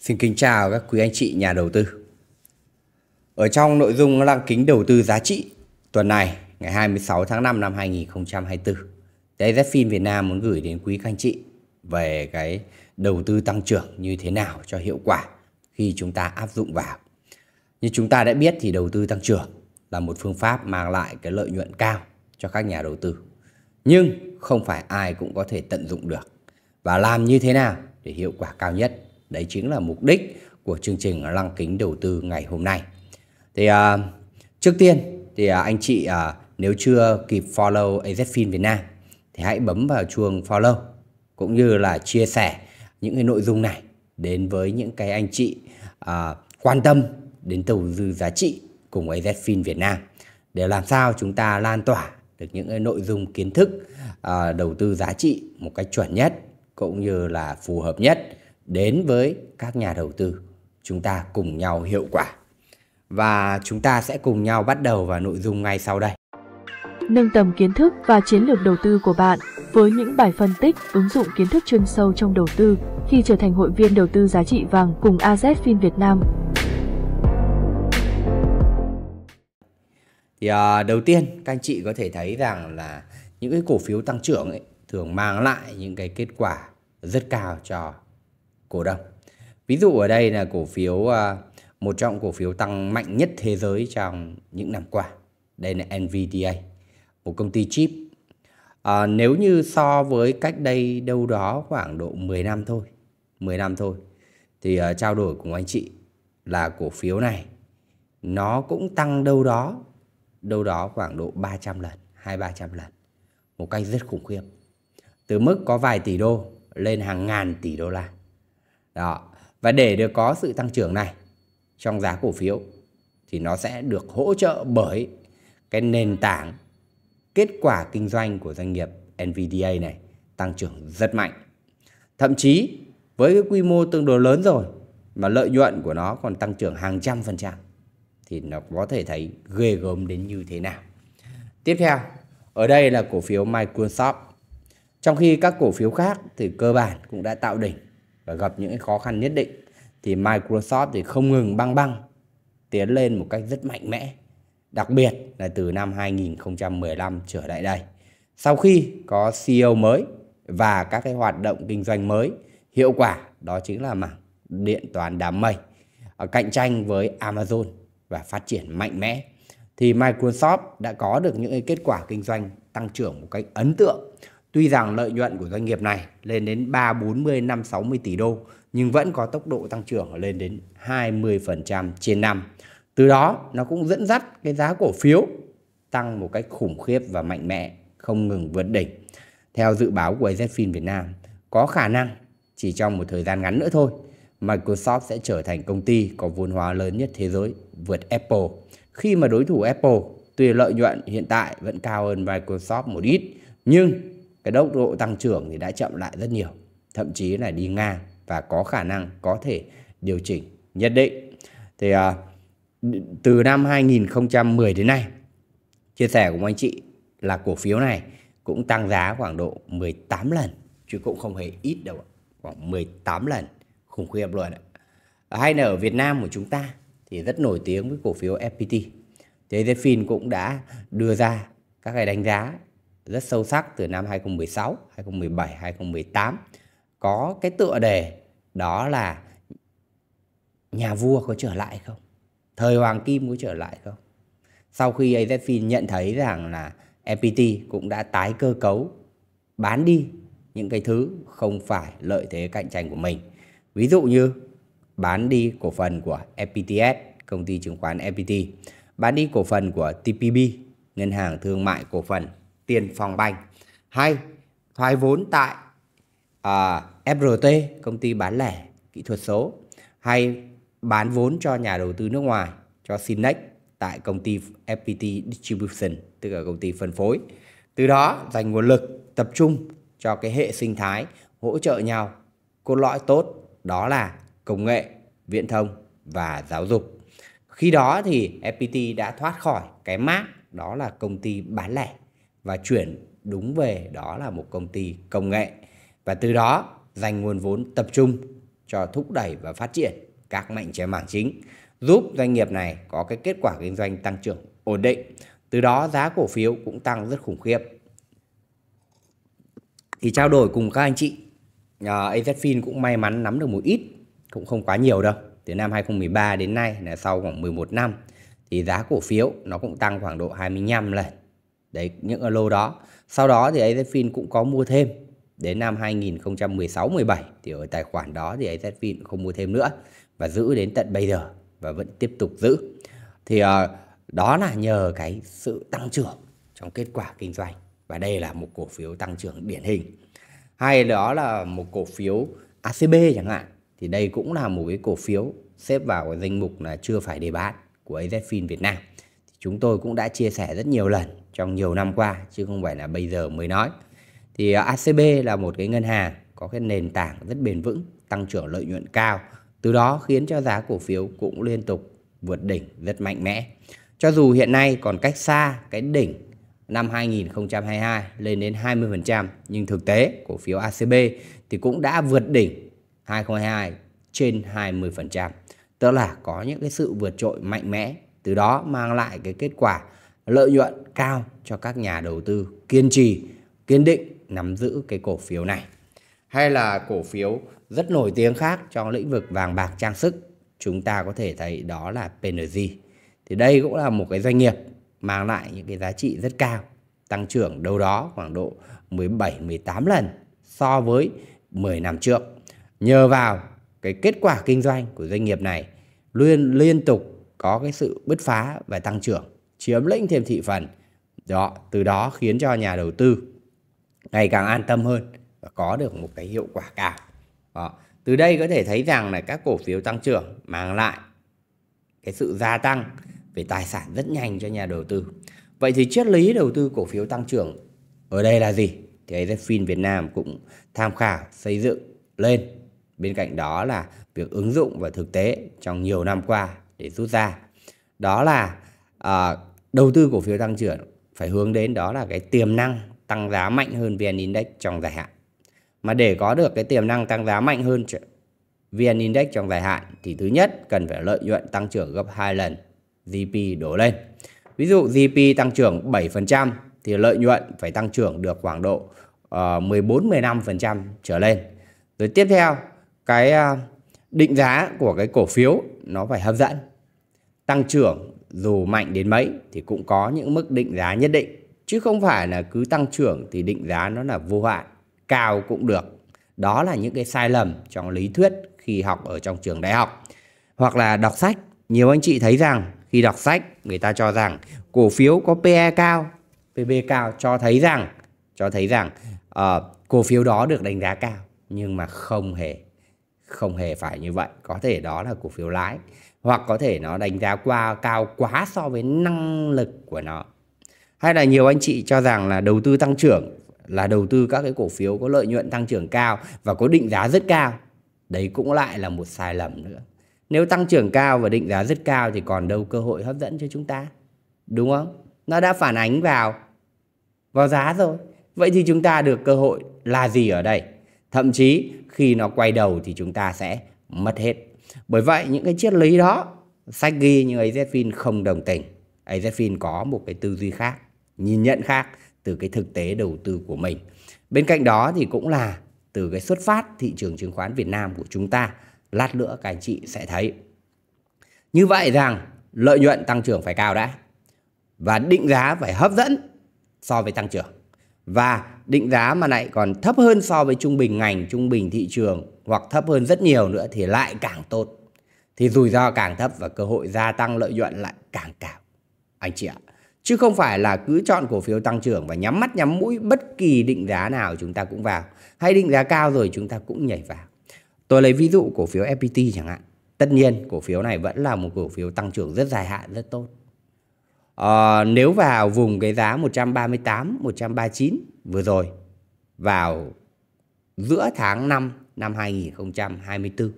Xin kính chào các quý anh chị nhà đầu tư. Ở trong nội dung lăng kính đầu tư giá trị tuần này, ngày 26 tháng 5 năm 2024, TZFIN Việt Nam muốn gửi đến quý anh chị về cái đầu tư tăng trưởng như thế nào cho hiệu quả khi chúng ta áp dụng vào. Như chúng ta đã biết thì đầu tư tăng trưởng là một phương pháp mang lại cái lợi nhuận cao cho các nhà đầu tư. Nhưng không phải ai cũng có thể tận dụng được. Và làm như thế nào để hiệu quả cao nhất Đấy chính là mục đích của chương trình lăng kính đầu tư ngày hôm nay. Thì à, trước tiên thì à, anh chị à, nếu chưa kịp follow AZFIN Việt Nam thì hãy bấm vào chuông follow cũng như là chia sẻ những cái nội dung này đến với những cái anh chị à, quan tâm đến đầu tư giá trị cùng AZFIN Việt Nam để làm sao chúng ta lan tỏa được những cái nội dung kiến thức à, đầu tư giá trị một cách chuẩn nhất cũng như là phù hợp nhất đến với các nhà đầu tư chúng ta cùng nhau hiệu quả và chúng ta sẽ cùng nhau bắt đầu vào nội dung ngay sau đây nâng tầm kiến thức và chiến lược đầu tư của bạn với những bài phân tích ứng dụng kiến thức chuyên sâu trong đầu tư khi trở thành hội viên đầu tư giá trị vàng cùng AZFIN Việt Nam thì à, đầu tiên các anh chị có thể thấy rằng là những cái cổ phiếu tăng trưởng ấy thường mang lại những cái kết quả rất cao cho cổ đông. Ví dụ ở đây là cổ phiếu à, một trong cổ phiếu tăng mạnh nhất thế giới trong những năm qua. Đây là NVDA, một công ty chip. À, nếu như so với cách đây đâu đó khoảng độ 10 năm thôi, 10 năm thôi, thì uh, trao đổi cùng anh chị là cổ phiếu này nó cũng tăng đâu đó, đâu đó khoảng độ 300 lần, 2-300 lần. Một cách rất khủng khiếp. Từ mức có vài tỷ đô lên hàng ngàn tỷ đô la. Đó. Và để được có sự tăng trưởng này trong giá cổ phiếu thì nó sẽ được hỗ trợ bởi cái nền tảng kết quả kinh doanh của doanh nghiệp NVDA này tăng trưởng rất mạnh. Thậm chí với cái quy mô tương đối lớn rồi mà lợi nhuận của nó còn tăng trưởng hàng trăm phần trăm thì nó có thể thấy ghê gớm đến như thế nào. Tiếp theo, ở đây là cổ phiếu Microsoft. Trong khi các cổ phiếu khác thì cơ bản cũng đã tạo đỉnh và gặp những khó khăn nhất định thì Microsoft thì không ngừng băng băng tiến lên một cách rất mạnh mẽ đặc biệt là từ năm 2015 trở lại đây sau khi có CEO mới và các cái hoạt động kinh doanh mới hiệu quả đó chính là mảng điện toán đám mây cạnh tranh với Amazon và phát triển mạnh mẽ thì Microsoft đã có được những kết quả kinh doanh tăng trưởng một cách ấn tượng Tuy rằng lợi nhuận của doanh nghiệp này lên đến 3, 40, 5, 60 tỷ đô nhưng vẫn có tốc độ tăng trưởng lên đến 20% trên năm. Từ đó nó cũng dẫn dắt cái giá cổ phiếu tăng một cách khủng khiếp và mạnh mẽ, không ngừng vượt đỉnh. Theo dự báo của AZFIN Việt Nam, có khả năng chỉ trong một thời gian ngắn nữa thôi, Microsoft sẽ trở thành công ty có vốn hóa lớn nhất thế giới, vượt Apple. Khi mà đối thủ Apple, tuy lợi nhuận hiện tại vẫn cao hơn Microsoft một ít, nhưng cái tốc độ tăng trưởng thì đã chậm lại rất nhiều thậm chí là đi ngang và có khả năng có thể điều chỉnh nhất định thì à, từ năm 2010 đến nay chia sẻ của anh chị là cổ phiếu này cũng tăng giá khoảng độ 18 lần chứ cũng không hề ít đâu khoảng 18 lần khủng khiếp luôn ạ hay là ở Việt Nam của chúng ta thì rất nổi tiếng với cổ phiếu FPT thế Zephin cũng đã đưa ra các cái đánh giá rất sâu sắc từ năm 2016, 2017, 2018 có cái tựa đề đó là nhà vua có trở lại không? Thời Hoàng Kim có trở lại không? Sau khi AZFIN nhận thấy rằng là FPT cũng đã tái cơ cấu bán đi những cái thứ không phải lợi thế cạnh tranh của mình. Ví dụ như bán đi cổ phần của FPTS, công ty chứng khoán FPT, bán đi cổ phần của TPB, ngân hàng thương mại cổ phần tiền phòng bành hay thoái vốn tại à, FRT công ty bán lẻ kỹ thuật số hay bán vốn cho nhà đầu tư nước ngoài cho Sinex tại công ty FPT Distribution tức là công ty phân phối từ đó dành nguồn lực tập trung cho cái hệ sinh thái hỗ trợ nhau cốt lõi tốt đó là công nghệ viễn thông và giáo dục khi đó thì FPT đã thoát khỏi cái mác đó là công ty bán lẻ và chuyển đúng về đó là một công ty công nghệ và từ đó dành nguồn vốn tập trung cho thúc đẩy và phát triển các mạnh chế mảng chính giúp doanh nghiệp này có cái kết quả kinh doanh tăng trưởng ổn định từ đó giá cổ phiếu cũng tăng rất khủng khiếp thì trao đổi cùng các anh chị uh, à, AZFIN cũng may mắn nắm được một ít cũng không quá nhiều đâu từ năm 2013 đến nay là sau khoảng 11 năm thì giá cổ phiếu nó cũng tăng khoảng độ 25 lần đấy những lô đó sau đó thì AZFIN cũng có mua thêm đến năm 2016-17 thì ở tài khoản đó thì AZFIN không mua thêm nữa và giữ đến tận bây giờ và vẫn tiếp tục giữ thì uh, đó là nhờ cái sự tăng trưởng trong kết quả kinh doanh và đây là một cổ phiếu tăng trưởng điển hình hay đó là một cổ phiếu ACB chẳng hạn thì đây cũng là một cái cổ phiếu xếp vào cái danh mục là chưa phải đề bán của AZFIN Việt Nam chúng tôi cũng đã chia sẻ rất nhiều lần trong nhiều năm qua chứ không phải là bây giờ mới nói. Thì à, ACB là một cái ngân hàng có cái nền tảng rất bền vững, tăng trưởng lợi nhuận cao, từ đó khiến cho giá cổ phiếu cũng liên tục vượt đỉnh rất mạnh mẽ. Cho dù hiện nay còn cách xa cái đỉnh năm 2022 lên đến 20% nhưng thực tế cổ phiếu ACB thì cũng đã vượt đỉnh 2022 trên 20%, tức là có những cái sự vượt trội mạnh mẽ từ đó mang lại cái kết quả lợi nhuận cao cho các nhà đầu tư kiên trì kiên định nắm giữ cái cổ phiếu này hay là cổ phiếu rất nổi tiếng khác trong lĩnh vực vàng bạc trang sức chúng ta có thể thấy đó là PNG thì đây cũng là một cái doanh nghiệp mang lại những cái giá trị rất cao tăng trưởng đâu đó khoảng độ 17 18 lần so với 10 năm trước nhờ vào cái kết quả kinh doanh của doanh nghiệp này luôn liên tục có cái sự bứt phá và tăng trưởng, chiếm lĩnh thêm thị phần. Đó, từ đó khiến cho nhà đầu tư ngày càng an tâm hơn và có được một cái hiệu quả cao. Đó. Từ đây có thể thấy rằng là các cổ phiếu tăng trưởng mang lại cái sự gia tăng về tài sản rất nhanh cho nhà đầu tư. Vậy thì triết lý đầu tư cổ phiếu tăng trưởng ở đây là gì? Thì AZFIN Việt Nam cũng tham khảo xây dựng lên. Bên cạnh đó là việc ứng dụng và thực tế trong nhiều năm qua để rút ra đó là à, đầu tư cổ phiếu tăng trưởng phải hướng đến đó là cái tiềm năng tăng giá mạnh hơn VN Index trong dài hạn mà để có được cái tiềm năng tăng giá mạnh hơn VN Index trong dài hạn thì thứ nhất cần phải lợi nhuận tăng trưởng gấp 2 lần GP đổ lên. Ví dụ GP tăng trưởng 7% thì lợi nhuận phải tăng trưởng được khoảng độ uh, ờ, 14-15% trở lên. Rồi tiếp theo, cái ờ, định giá của cái cổ phiếu nó phải hấp dẫn tăng trưởng dù mạnh đến mấy thì cũng có những mức định giá nhất định chứ không phải là cứ tăng trưởng thì định giá nó là vô hạn cao cũng được đó là những cái sai lầm trong lý thuyết khi học ở trong trường đại học hoặc là đọc sách nhiều anh chị thấy rằng khi đọc sách người ta cho rằng cổ phiếu có PE cao PB cao cho thấy rằng cho thấy rằng uh, cổ phiếu đó được đánh giá cao nhưng mà không hề không hề phải như vậy có thể đó là cổ phiếu lái hoặc có thể nó đánh giá qua cao quá so với năng lực của nó hay là nhiều anh chị cho rằng là đầu tư tăng trưởng là đầu tư các cái cổ phiếu có lợi nhuận tăng trưởng cao và có định giá rất cao đấy cũng lại là một sai lầm nữa nếu tăng trưởng cao và định giá rất cao thì còn đâu cơ hội hấp dẫn cho chúng ta đúng không nó đã phản ánh vào vào giá rồi vậy thì chúng ta được cơ hội là gì ở đây thậm chí khi nó quay đầu thì chúng ta sẽ mất hết bởi vậy những cái triết lý đó sách ghi nhưng azfin không đồng tình azfin có một cái tư duy khác nhìn nhận khác từ cái thực tế đầu tư của mình bên cạnh đó thì cũng là từ cái xuất phát thị trường chứng khoán việt nam của chúng ta lát nữa các anh chị sẽ thấy như vậy rằng lợi nhuận tăng trưởng phải cao đã và định giá phải hấp dẫn so với tăng trưởng và định giá mà lại còn thấp hơn so với trung bình ngành, trung bình thị trường hoặc thấp hơn rất nhiều nữa thì lại càng tốt. Thì rủi ro càng thấp và cơ hội gia tăng lợi nhuận lại càng cao. Anh chị ạ, chứ không phải là cứ chọn cổ phiếu tăng trưởng và nhắm mắt nhắm mũi bất kỳ định giá nào chúng ta cũng vào. Hay định giá cao rồi chúng ta cũng nhảy vào. Tôi lấy ví dụ cổ phiếu FPT chẳng hạn. Tất nhiên cổ phiếu này vẫn là một cổ phiếu tăng trưởng rất dài hạn, rất tốt à, nếu vào vùng cái giá 138 139 vừa rồi vào giữa tháng 5 năm 2024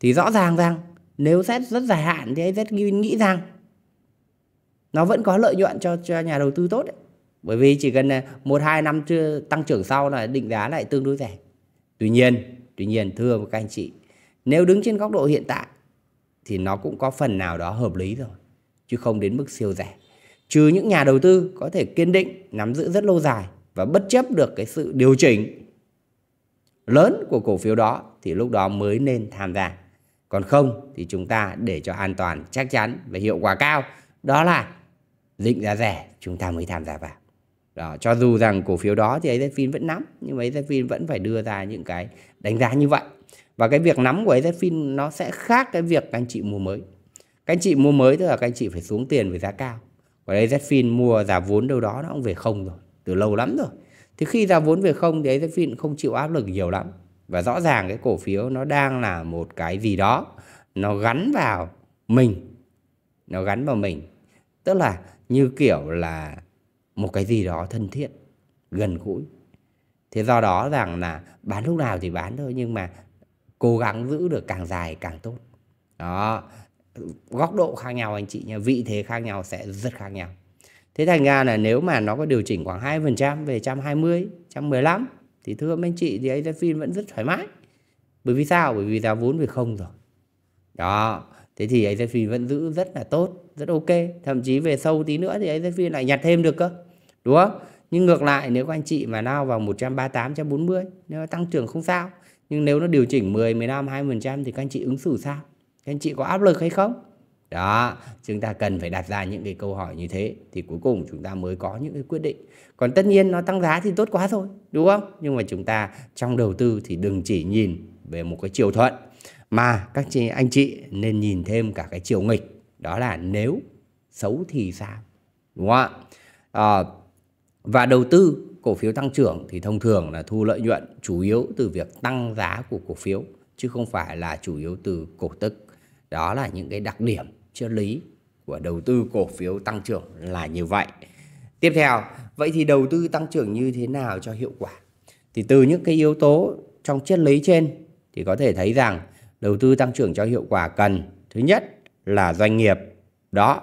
thì rõ ràng rằng nếu xét rất dài hạn thì AZ nghĩ rằng nó vẫn có lợi nhuận cho, cho nhà đầu tư tốt đấy. Bởi vì chỉ cần ờ, một hai năm chưa tăng trưởng sau là định giá lại tương đối rẻ. Tuy nhiên, tuy nhiên thưa các anh chị, nếu đứng trên góc độ hiện tại thì nó cũng có phần nào đó hợp lý rồi chứ không đến mức siêu rẻ. Trừ những nhà đầu tư có thể kiên định, nắm giữ rất lâu dài và bất chấp được cái sự điều chỉnh lớn của cổ phiếu đó thì lúc đó mới nên tham gia. Còn không thì chúng ta để cho an toàn, chắc chắn và hiệu quả cao. Đó là định giá rẻ chúng ta mới tham gia vào. Đó, cho dù rằng cổ phiếu đó thì AZFIN vẫn nắm nhưng mà AZFIN vẫn phải đưa ra những cái đánh giá như vậy. Và cái việc nắm của AZFIN nó sẽ khác cái việc anh chị mua mới các anh chị mua mới tức là các anh chị phải xuống tiền với giá cao và đây Zfin mua giá vốn đâu đó nó cũng về không rồi từ lâu lắm rồi thì khi giá vốn về không thì Zfin không chịu áp lực nhiều lắm và rõ ràng cái cổ phiếu nó đang là một cái gì đó nó gắn vào mình nó gắn vào mình tức là như kiểu là một cái gì đó thân thiện gần gũi thế do đó rằng là bán lúc nào thì bán thôi nhưng mà cố gắng giữ được càng dài càng tốt đó góc độ khác nhau anh chị nha vị thế khác nhau sẽ rất khác nhau thế thành ra là nếu mà nó có điều chỉnh khoảng 2% về 120 115 thì thưa anh chị thì phim vẫn rất thoải mái bởi vì sao bởi vì giá vốn về không rồi đó thế thì phim vẫn giữ rất là tốt rất ok thậm chí về sâu tí nữa thì phim lại nhặt thêm được cơ đúng không nhưng ngược lại nếu các anh chị mà lao vào 138 140 nếu tăng trưởng không sao nhưng nếu nó điều chỉnh 10 15 20% thì các anh chị ứng xử sao Thế anh chị có áp lực hay không? Đó, chúng ta cần phải đặt ra những cái câu hỏi như thế thì cuối cùng chúng ta mới có những cái quyết định. Còn tất nhiên nó tăng giá thì tốt quá thôi, đúng không? Nhưng mà chúng ta trong đầu tư thì đừng chỉ nhìn về một cái chiều thuận mà các chị, anh chị nên nhìn thêm cả cái chiều nghịch, đó là nếu xấu thì sao? Đúng không ạ? À, và đầu tư cổ phiếu tăng trưởng thì thông thường là thu lợi nhuận chủ yếu từ việc tăng giá của cổ phiếu chứ không phải là chủ yếu từ cổ tức đó là những cái đặc điểm triết lý của đầu tư cổ phiếu tăng trưởng là như vậy. Tiếp theo, vậy thì đầu tư tăng trưởng như thế nào cho hiệu quả? Thì từ những cái yếu tố trong triết lý trên thì có thể thấy rằng đầu tư tăng trưởng cho hiệu quả cần thứ nhất là doanh nghiệp đó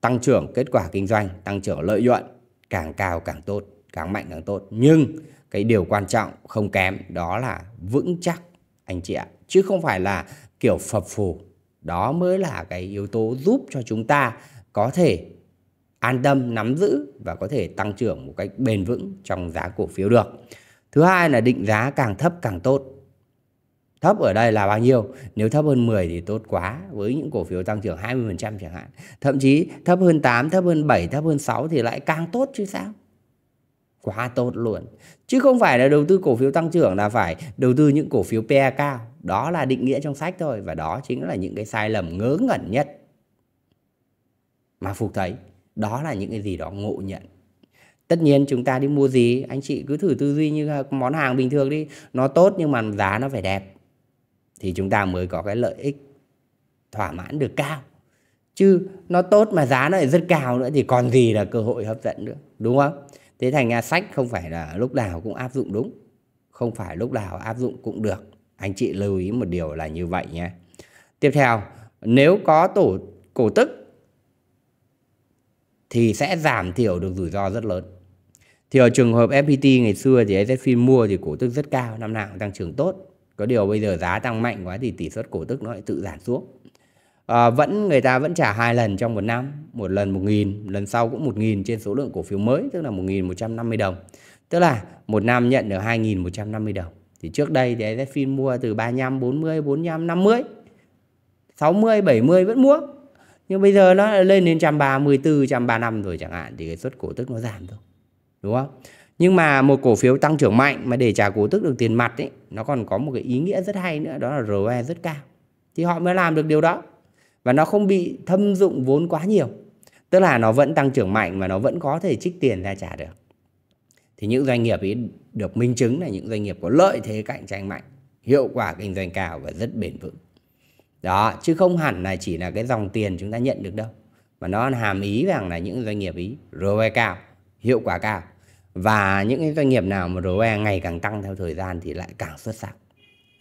tăng trưởng kết quả kinh doanh, tăng trưởng lợi nhuận càng cao càng tốt, càng mạnh càng tốt. Nhưng cái điều quan trọng không kém đó là vững chắc anh chị ạ, chứ không phải là kiểu phập phù đó mới là cái yếu tố giúp cho chúng ta có thể an tâm nắm giữ và có thể tăng trưởng một cách bền vững trong giá cổ phiếu được. Thứ hai là định giá càng thấp càng tốt. Thấp ở đây là bao nhiêu? Nếu thấp hơn 10 thì tốt quá với những cổ phiếu tăng trưởng 20% chẳng hạn. Thậm chí thấp hơn 8, thấp hơn 7, thấp hơn 6 thì lại càng tốt chứ sao? quá tốt luôn chứ không phải là đầu tư cổ phiếu tăng trưởng là phải đầu tư những cổ phiếu PE cao đó là định nghĩa trong sách thôi và đó chính là những cái sai lầm ngớ ngẩn nhất mà phục thấy đó là những cái gì đó ngộ nhận tất nhiên chúng ta đi mua gì anh chị cứ thử tư duy như món hàng bình thường đi nó tốt nhưng mà giá nó phải đẹp thì chúng ta mới có cái lợi ích thỏa mãn được cao chứ nó tốt mà giá nó lại rất cao nữa thì còn gì là cơ hội hấp dẫn nữa đúng không thế thành ra sách không phải là lúc nào cũng áp dụng đúng không phải lúc nào áp dụng cũng được anh chị lưu ý một điều là như vậy nhé tiếp theo nếu có tổ cổ tức thì sẽ giảm thiểu được rủi ro rất lớn thì ở trường hợp FPT ngày xưa thì AZFIN mua thì cổ tức rất cao năm nào cũng tăng trưởng tốt có điều bây giờ giá tăng mạnh quá thì tỷ suất cổ tức nó lại tự giảm xuống à, vẫn người ta vẫn trả hai lần trong một năm một lần một nghìn lần sau cũng một nghìn trên số lượng cổ phiếu mới tức là một nghìn một trăm năm mươi đồng tức là một năm nhận được hai nghìn một trăm năm mươi đồng thì trước đây thì AZFIN mua từ 35, 40, 45, 50 60, 70 vẫn mua nhưng bây giờ nó lên đến 134, 135 rồi chẳng hạn thì cái suất cổ tức nó giảm thôi đúng không nhưng mà một cổ phiếu tăng trưởng mạnh mà để trả cổ tức được tiền mặt ấy nó còn có một cái ý nghĩa rất hay nữa đó là ROE rất cao thì họ mới làm được điều đó và nó không bị thâm dụng vốn quá nhiều tức là nó vẫn tăng trưởng mạnh và nó vẫn có thể trích tiền ra trả được thì những doanh nghiệp ấy được minh chứng là những doanh nghiệp có lợi thế cạnh tranh mạnh hiệu quả kinh doanh cao và rất bền vững đó chứ không hẳn là chỉ là cái dòng tiền chúng ta nhận được đâu mà nó hàm ý rằng là những doanh nghiệp ý ROE cao hiệu quả cao và những cái doanh nghiệp nào mà ROE ngày càng tăng theo thời gian thì lại càng xuất sắc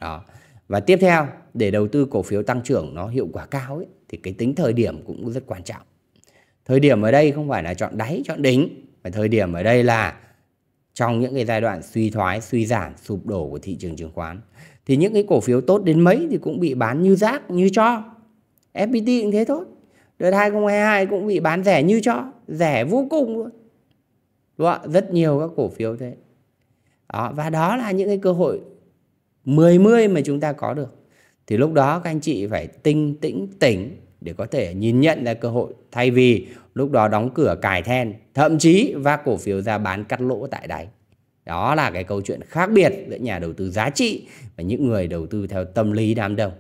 đó và tiếp theo để đầu tư cổ phiếu tăng trưởng nó hiệu quả cao ấy thì cái tính thời điểm cũng rất quan trọng. Thời điểm ở đây không phải là chọn đáy, chọn đỉnh, mà thời điểm ở đây là trong những cái giai đoạn suy thoái, suy giảm, sụp đổ của thị trường chứng khoán thì những cái cổ phiếu tốt đến mấy thì cũng bị bán như rác, như cho. FPT cũng thế thôi. Đợt 2022 cũng bị bán rẻ như cho, rẻ vô cùng luôn. Đúng không? Rất nhiều các cổ phiếu thế. Đó, và đó là những cái cơ hội 10-10 mà chúng ta có được thì lúc đó các anh chị phải tinh tĩnh tỉnh để có thể nhìn nhận ra cơ hội thay vì lúc đó đóng cửa cài then thậm chí và cổ phiếu ra bán cắt lỗ tại đáy đó là cái câu chuyện khác biệt giữa nhà đầu tư giá trị và những người đầu tư theo tâm lý đám đông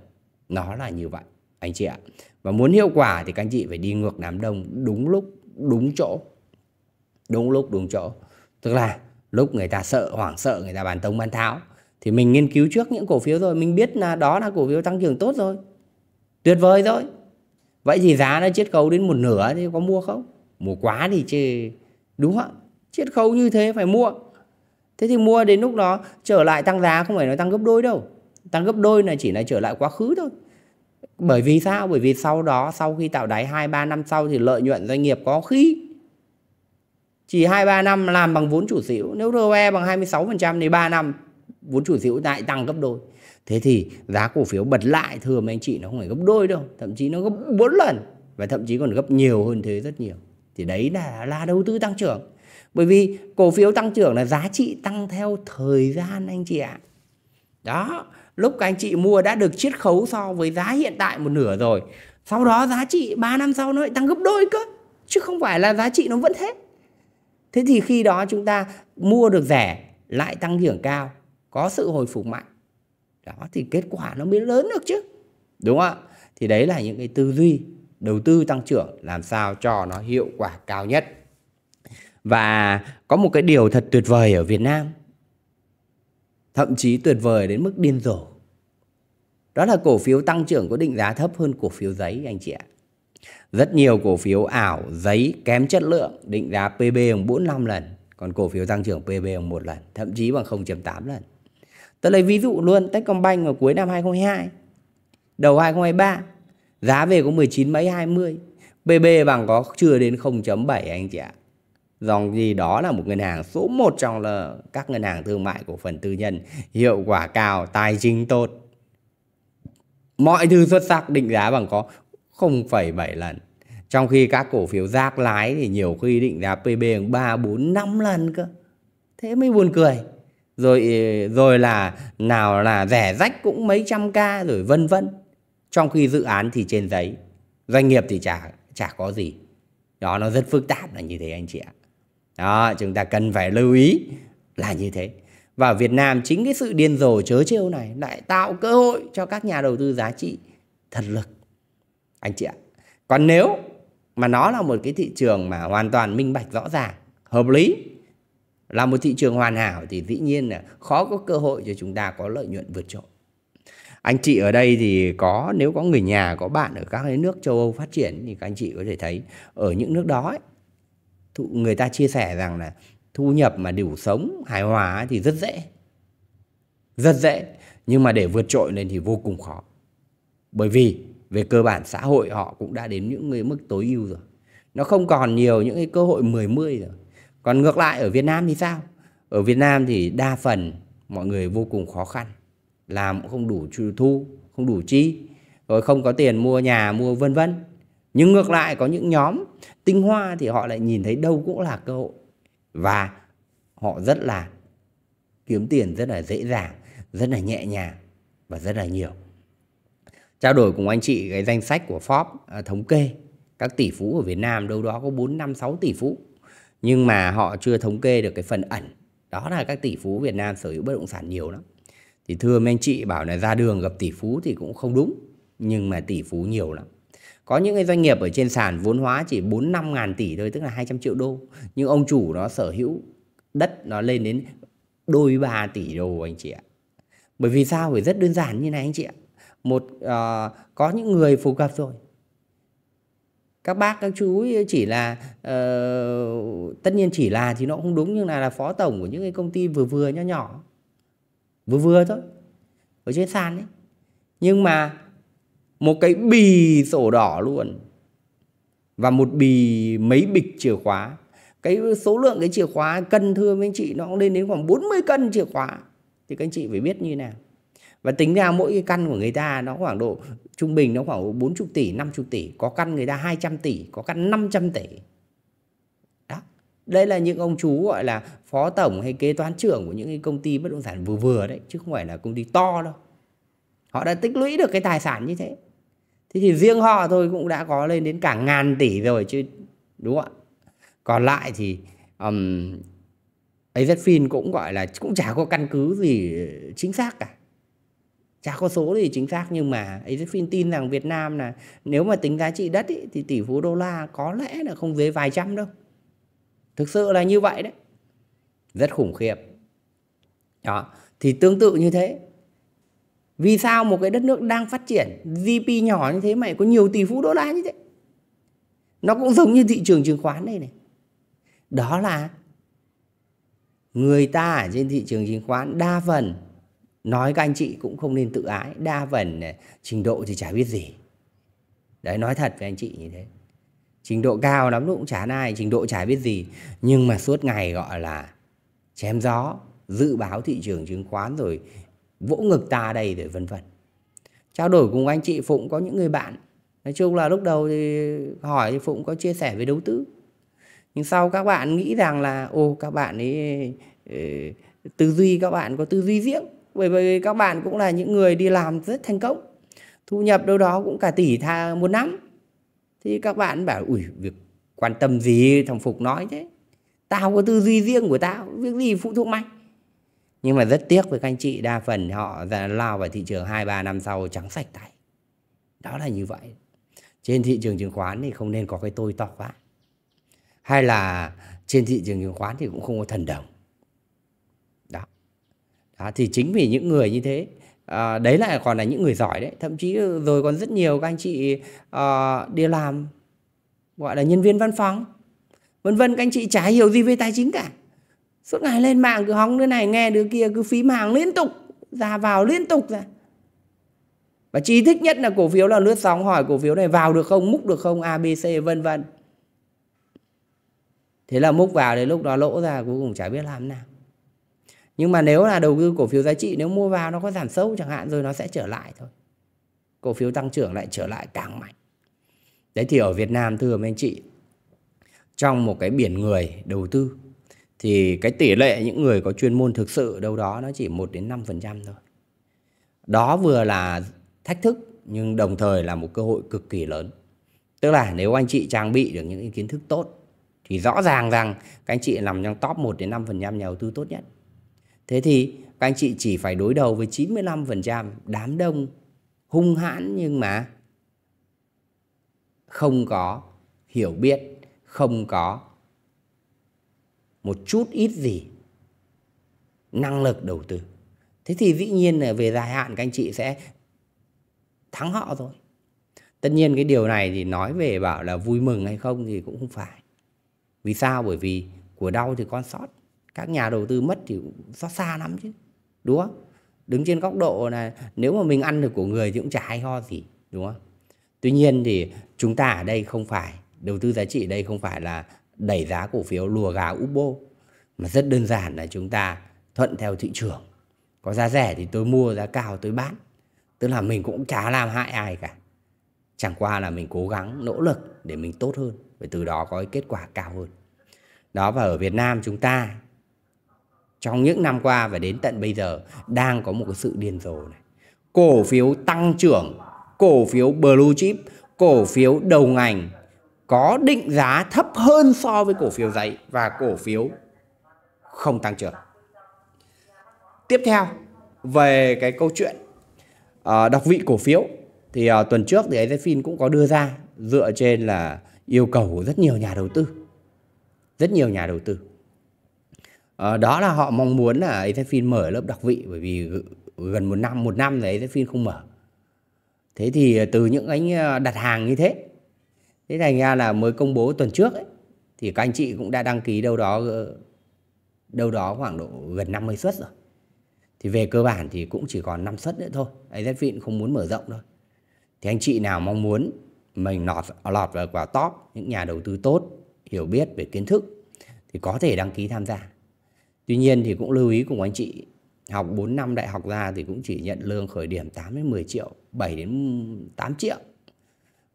nó là như vậy anh chị ạ và muốn hiệu quả thì các anh chị phải đi ngược đám đông đúng lúc đúng chỗ đúng lúc đúng chỗ tức là lúc người ta sợ hoảng sợ người ta bàn tông bán tháo thì mình nghiên cứu trước những cổ phiếu rồi mình biết là đó là cổ phiếu tăng trưởng tốt rồi tuyệt vời rồi vậy thì giá nó chiết khấu đến một nửa thì có mua không mua quá thì chê đúng không chiết khấu như thế phải mua thế thì mua đến lúc đó trở lại tăng giá không phải nói tăng gấp đôi đâu tăng gấp đôi là chỉ là trở lại quá khứ thôi bởi vì sao bởi vì sau đó sau khi tạo đáy hai ba năm sau thì lợi nhuận doanh nghiệp có khi chỉ hai ba năm làm bằng vốn chủ sở hữu nếu ROE bằng 26% thì 3 năm vốn chủ sở hữu lại tăng gấp đôi thế thì giá cổ phiếu bật lại thưa mấy anh chị nó không phải gấp đôi đâu thậm chí nó gấp 4 lần và thậm chí còn gấp nhiều hơn thế rất nhiều thì đấy là là đầu tư tăng trưởng bởi vì cổ phiếu tăng trưởng là giá trị tăng theo thời gian anh chị ạ đó lúc anh chị mua đã được chiết khấu so với giá hiện tại một nửa rồi sau đó giá trị 3 năm sau nó lại tăng gấp đôi cơ chứ không phải là giá trị nó vẫn thế thế thì khi đó chúng ta mua được rẻ lại tăng trưởng cao có sự hồi phục mạnh đó thì kết quả nó mới lớn được chứ đúng không ạ thì đấy là những cái tư duy đầu tư tăng trưởng làm sao cho nó hiệu quả cao nhất và có một cái điều thật tuyệt vời ở Việt Nam thậm chí tuyệt vời đến mức điên rồ đó là cổ phiếu tăng trưởng có định giá thấp hơn cổ phiếu giấy anh chị ạ rất nhiều cổ phiếu ảo giấy kém chất lượng định giá PB bằng 45 lần còn cổ phiếu tăng trưởng PB bằng một lần thậm chí bằng 0.8 lần Tôi lấy ví dụ luôn Techcombank vào cuối năm 2022 Đầu 2023 Giá về có 19 mấy 20 BB bằng có chưa đến 0.7 anh chị ạ Dòng gì đó là một ngân hàng số 1 trong là các ngân hàng thương mại của phần tư nhân Hiệu quả cao, tài chính tốt Mọi thứ xuất sắc định giá bằng có 0,7 lần Trong khi các cổ phiếu giác lái thì nhiều khi định giá PB 3, 4, 5 lần cơ Thế mới buồn cười rồi rồi là nào là rẻ rách cũng mấy trăm ca rồi vân vân trong khi dự án thì trên giấy doanh nghiệp thì chả chả có gì đó nó rất phức tạp là như thế anh chị ạ đó chúng ta cần phải lưu ý là như thế và Việt Nam chính cái sự điên rồ chớ trêu này lại tạo cơ hội cho các nhà đầu tư giá trị thật lực anh chị ạ còn nếu mà nó là một cái thị trường mà hoàn toàn minh bạch rõ ràng hợp lý là một thị trường hoàn hảo thì dĩ nhiên là khó có cơ hội cho chúng ta có lợi nhuận vượt trội anh chị ở đây thì có nếu có người nhà có bạn ở các cái nước châu Âu phát triển thì các anh chị có thể thấy ở những nước đó ấy, người ta chia sẻ rằng là thu nhập mà đủ sống hài hòa thì rất dễ rất dễ nhưng mà để vượt trội lên thì vô cùng khó bởi vì về cơ bản xã hội họ cũng đã đến những người mức tối ưu rồi nó không còn nhiều những cái cơ hội mười mươi rồi còn ngược lại ở Việt Nam thì sao ở Việt Nam thì đa phần mọi người vô cùng khó khăn làm cũng không đủ thu không đủ chi rồi không có tiền mua nhà mua vân vân nhưng ngược lại có những nhóm tinh hoa thì họ lại nhìn thấy đâu cũng là cơ hội và họ rất là kiếm tiền rất là dễ dàng rất là nhẹ nhàng và rất là nhiều trao đổi cùng anh chị cái danh sách của Forbes à, thống kê các tỷ phú ở Việt Nam đâu đó có 4 5 6 tỷ phú nhưng mà họ chưa thống kê được cái phần ẩn đó là các tỷ phú Việt Nam sở hữu bất động sản nhiều lắm thì thưa mấy anh chị bảo là ra đường gặp tỷ phú thì cũng không đúng nhưng mà tỷ phú nhiều lắm có những cái doanh nghiệp ở trên sàn vốn hóa chỉ 4 năm ngàn tỷ thôi tức là 200 triệu đô nhưng ông chủ nó sở hữu đất nó lên đến đôi 3 tỷ đô anh chị ạ bởi vì sao phải rất đơn giản như này anh chị ạ một uh, có những người phù hợp rồi các bác các chú chỉ là uh, tất nhiên chỉ là thì nó không đúng nhưng là là phó tổng của những cái công ty vừa vừa nhỏ nhỏ vừa vừa thôi ở trên sàn ấy nhưng mà một cái bì sổ đỏ luôn và một bì mấy bịch chìa khóa cái số lượng cái chìa khóa cân thưa với anh chị nó cũng lên đến khoảng 40 cân chìa khóa thì các anh chị phải biết như nào và tính ra mỗi cái căn của người ta nó khoảng độ trung bình nó khoảng 40 tỷ 50 tỷ có căn người ta 200 tỷ có căn 500 tỷ đó đây là những ông chú gọi là phó tổng hay kế toán trưởng của những cái công ty bất động sản vừa vừa đấy chứ không phải là công ty to đâu họ đã tích lũy được cái tài sản như thế thế thì riêng họ thôi cũng đã có lên đến cả ngàn tỷ rồi chứ đúng không ạ còn lại thì um, AZFIN cũng gọi là cũng chả có căn cứ gì chính xác cả chả có số thì chính xác nhưng mà Ezefin tin rằng Việt Nam là nếu mà tính giá trị đất ý, thì tỷ phú đô la có lẽ là không dưới vài trăm đâu thực sự là như vậy đấy rất khủng khiếp đó thì tương tự như thế vì sao một cái đất nước đang phát triển GDP nhỏ như thế mày có nhiều tỷ phú đô la như thế nó cũng giống như thị trường chứng khoán đây này đó là người ta ở trên thị trường chứng khoán đa phần nói các anh chị cũng không nên tự ái đa phần à, trình độ thì chả biết gì đấy nói thật với anh chị như thế trình độ cao lắm lúc cũng chả ai trình độ chả biết gì nhưng mà suốt ngày gọi là chém gió dự báo thị trường chứng khoán rồi vỗ ngực ta đây rồi vân vân trao đổi cùng anh chị phụng có những người bạn nói chung là lúc đầu thì hỏi thì phụng có chia sẻ về đầu tư nhưng sau các bạn nghĩ rằng là ô các bạn ấy ờ, tư duy các bạn có tư duy riêng bởi vì các bạn cũng là những người đi làm rất thành công thu nhập đâu đó cũng cả tỷ tha một năm thì các bạn bảo ủi việc quan tâm gì thằng phục nói thế tao có tư duy riêng của tao việc gì phụ thuộc mày nhưng mà rất tiếc với các anh chị đa phần họ lao vào thị trường hai ba năm sau trắng sạch tay đó là như vậy trên thị trường chứng khoán thì không nên có cái tôi to quá hay là trên thị trường chứng khoán thì cũng không có thần đồng à, thì chính vì những người như thế à, đấy lại còn là những người giỏi đấy thậm chí rồi còn rất nhiều các anh chị à, đi làm gọi là nhân viên văn phòng vân vân các anh chị chả hiểu gì về tài chính cả suốt ngày lên mạng cứ hóng đứa này nghe đứa kia cứ phí hàng liên tục ra vào liên tục ra và chỉ thích nhất là cổ phiếu là lướt sóng hỏi cổ phiếu này vào được không múc được không abc vân vân thế là múc vào đến lúc đó lỗ ra cuối cùng chả biết làm nào nhưng mà nếu là đầu tư cổ phiếu giá trị nếu mua vào nó có giảm sâu chẳng hạn rồi nó sẽ trở lại thôi cổ phiếu tăng trưởng lại trở lại càng mạnh đấy thì ở Việt Nam thưa mấy anh chị trong một cái biển người đầu tư thì cái tỷ lệ những người có chuyên môn thực sự đâu đó nó chỉ 1 đến 5% thôi. Đó vừa là thách thức nhưng đồng thời là một cơ hội cực kỳ lớn. Tức là nếu anh chị trang bị được những kiến thức tốt thì rõ ràng rằng các anh chị nằm trong top 1 đến 5% nhà đầu tư tốt nhất. Thế thì các anh chị chỉ phải đối đầu với 95% đám đông hung hãn nhưng mà không có hiểu biết, không có một chút ít gì năng lực đầu tư. Thế thì dĩ nhiên là về dài hạn các anh chị sẽ thắng họ thôi. Tất nhiên cái điều này thì nói về bảo là vui mừng hay không thì cũng không phải. Vì sao? Bởi vì của đau thì con sót các nhà đầu tư mất thì xót xa lắm chứ đúng không đứng trên góc độ là nếu mà mình ăn được của người thì cũng chả hay ho gì đúng không tuy nhiên thì chúng ta ở đây không phải đầu tư giá trị đây không phải là đẩy giá cổ phiếu lùa gà úp bô mà rất đơn giản là chúng ta thuận theo thị trường có giá rẻ thì tôi mua giá cao tôi bán tức là mình cũng chả làm hại ai cả chẳng qua là mình cố gắng nỗ lực để mình tốt hơn và từ đó có cái kết quả cao hơn đó và ở Việt Nam chúng ta trong những năm qua và đến tận bây giờ đang có một cái sự điên rồ này. Cổ phiếu tăng trưởng, cổ phiếu blue chip, cổ phiếu đầu ngành có định giá thấp hơn so với cổ phiếu giấy và cổ phiếu không tăng trưởng. Tiếp theo về cái câu chuyện uh, đọc vị cổ phiếu thì uh, tuần trước thì AZFIN cũng có đưa ra dựa trên là yêu cầu của rất nhiều nhà đầu tư. Rất nhiều nhà đầu tư à, đó là họ mong muốn là Etherfin mở lớp đặc vị bởi vì gần một năm một năm là Etherfin không mở thế thì từ những anh ờ, đặt hàng như thế thế thành ra là mới công bố tuần trước ấy, thì các anh chị cũng đã đăng ký đâu đó ờ, đâu đó khoảng độ gần 50 suất rồi thì về cơ bản thì cũng chỉ còn 5 suất nữa thôi AZVIN không muốn mở rộng thôi thì anh chị nào mong muốn mình lọt lọt vào quả top những nhà đầu tư tốt hiểu biết về kiến thức thì có thể đăng ký tham gia Tuy nhiên thì cũng lưu ý cùng anh chị học 4 năm đại học ra thì cũng chỉ nhận lương khởi điểm 8 đến 10 triệu, 7 đến 8 triệu.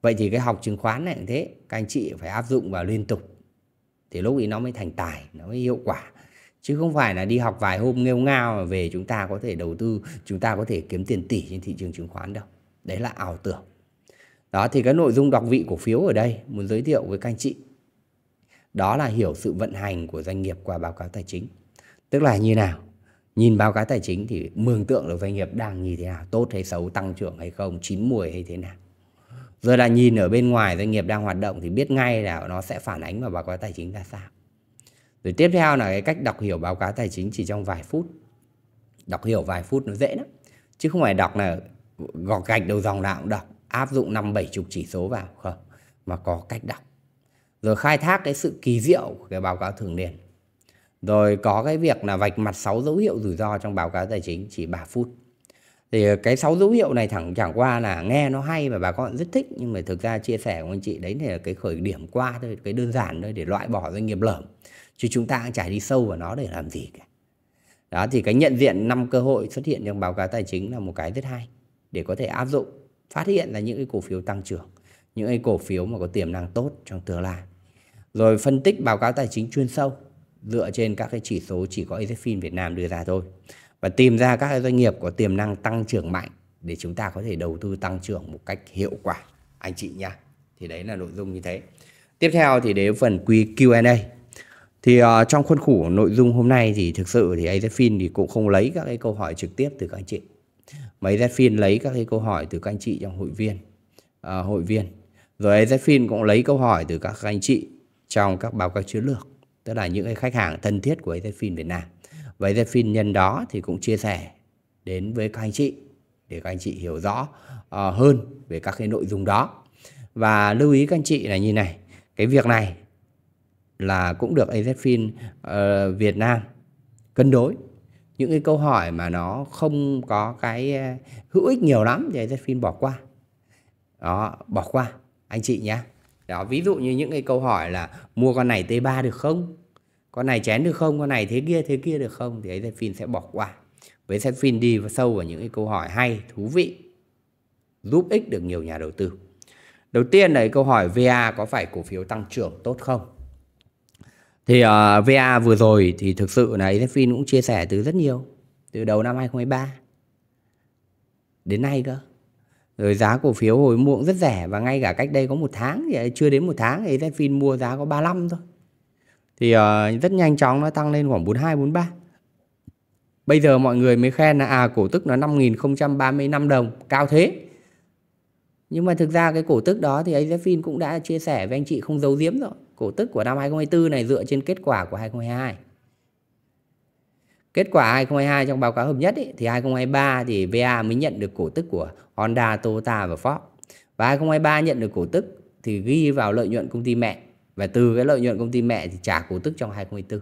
Vậy thì cái học chứng khoán này cũng thế, các anh chị phải áp dụng vào liên tục. Thì lúc ấy nó mới thành tài, nó mới hiệu quả. Chứ không phải là đi học vài hôm nghêu ngao mà về chúng ta có thể đầu tư, chúng ta có thể kiếm tiền tỷ trên thị trường chứng khoán đâu. Đấy là ảo tưởng. Đó thì cái nội dung đọc vị cổ phiếu ở đây muốn giới thiệu với các anh chị. Đó là hiểu sự vận hành của doanh nghiệp qua báo cáo tài chính tức là như nào nhìn báo cáo tài chính thì mường tượng được doanh nghiệp đang như thế nào tốt hay xấu tăng trưởng hay không chín mùi hay thế nào rồi là nhìn ở bên ngoài doanh nghiệp đang hoạt động thì biết ngay là nó sẽ phản ánh vào báo cáo tài chính ra sao rồi tiếp theo là cái cách đọc hiểu báo cáo tài chính chỉ trong vài phút đọc hiểu vài phút nó dễ lắm chứ không phải đọc là gọt gạch đầu dòng nào cũng đọc áp dụng năm bảy chục chỉ số vào không mà có cách đọc rồi khai thác cái sự kỳ diệu của cái báo cáo thường niên rồi có cái việc là vạch mặt 6 dấu hiệu rủi ro trong báo cáo tài chính chỉ 3 phút. Thì cái 6 dấu hiệu này thẳng chẳng qua là nghe nó hay và bà con rất thích nhưng mà thực ra chia sẻ của anh chị đấy thì là cái khởi điểm qua thôi, cái đơn giản thôi để loại bỏ doanh nghiệp lởm. Chứ chúng ta cũng chả đi sâu vào nó để làm gì cả. Đó thì cái nhận diện năm cơ hội xuất hiện trong báo cáo tài chính là một cái rất hay để có thể áp dụng phát hiện là những cái cổ phiếu tăng trưởng, những cái cổ phiếu mà có tiềm năng tốt trong tương lai. Rồi phân tích báo cáo tài chính chuyên sâu dựa trên các cái chỉ số chỉ có AZFIN Việt Nam đưa ra thôi và tìm ra các cái doanh nghiệp có tiềm năng tăng trưởng mạnh để chúng ta có thể đầu tư tăng trưởng một cách hiệu quả anh chị nha thì đấy là nội dung như thế tiếp theo thì đến phần Q&A thì uh, trong khuôn khổ nội dung hôm nay thì thực sự thì AZFIN thì cũng không lấy các cái câu hỏi trực tiếp từ các anh chị mà AZFIN lấy các cái câu hỏi từ các anh chị trong hội viên uh, hội viên rồi AZFIN cũng lấy câu hỏi từ các anh chị trong các báo cáo chiến lược tức là những cái khách hàng thân thiết của AZFIN Việt Nam và AZFIN nhân đó thì cũng chia sẻ đến với các anh chị để các anh chị hiểu rõ uh, hơn về các cái nội dung đó và lưu ý các anh chị là như này cái việc này là cũng được AZFIN uh, ờ, Việt Nam cân đối những cái câu hỏi mà nó không có cái ờ, hữu ích nhiều lắm thì AZFIN bỏ qua đó bỏ qua anh chị nhé đó ví dụ như những cái câu hỏi là mua con này T3 được không con này chén được không con này thế kia thế kia được không thì ấy Zephin sẽ bỏ qua với Zephin đi sâu vào những cái câu hỏi hay thú vị giúp ích được nhiều nhà đầu tư đầu tiên là câu hỏi VA có phải cổ phiếu tăng trưởng tốt không thì uh, ờ, VA vừa rồi thì thực sự là Zephin cũng chia sẻ từ rất nhiều từ đầu năm 2023 đến nay cơ rồi giá cổ phiếu hồi muộn rất rẻ và ngay cả cách đây có một tháng thì chưa đến một tháng thì Zfin mua giá có 35 thôi thì uh, rất nhanh chóng nó tăng lên khoảng 42 43 bây giờ mọi người mới khen là à cổ tức nó 5.035 đồng cao thế nhưng mà thực ra cái cổ tức đó thì Azefin cũng đã chia sẻ với anh chị không giấu giếm rồi cổ tức của năm 2024 này dựa trên kết quả của 2022 Kết quả 2022 trong báo cáo hợp nhất ý, thì 2023 thì VA mới nhận được cổ tức của Honda, Toyota và Ford. Và 2023 nhận được cổ tức thì ghi vào lợi nhuận công ty mẹ và từ cái lợi nhuận công ty mẹ thì trả cổ tức trong 2024.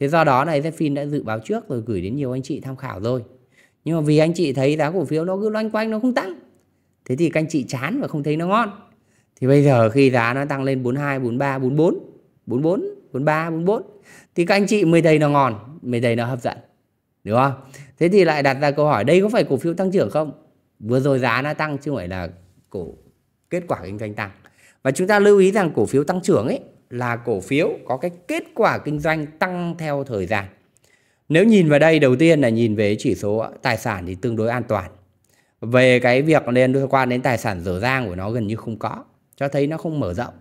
Thế do đó này Zfin đã dự báo trước rồi gửi đến nhiều anh chị tham khảo rồi. Nhưng mà vì anh chị thấy giá cổ phiếu nó cứ loanh quanh nó không tăng. Thế thì các anh chị chán và không thấy nó ngon. Thì bây giờ khi giá nó tăng lên 42, 43, 44, 44, 43, 44 thì các anh chị mới đây nó ngon mới đây nó hấp dẫn đúng không thế thì lại đặt ra câu hỏi đây có phải cổ phiếu tăng trưởng không vừa rồi giá nó tăng chứ không phải là cổ kết quả kinh doanh tăng và chúng ta lưu ý rằng cổ phiếu tăng trưởng ấy là cổ phiếu có cái kết quả kinh doanh tăng theo thời gian nếu nhìn vào đây đầu tiên là nhìn về chỉ số tài sản thì tương đối an toàn về cái việc liên quan đến tài sản dở dang của nó gần như không có cho thấy nó không mở rộng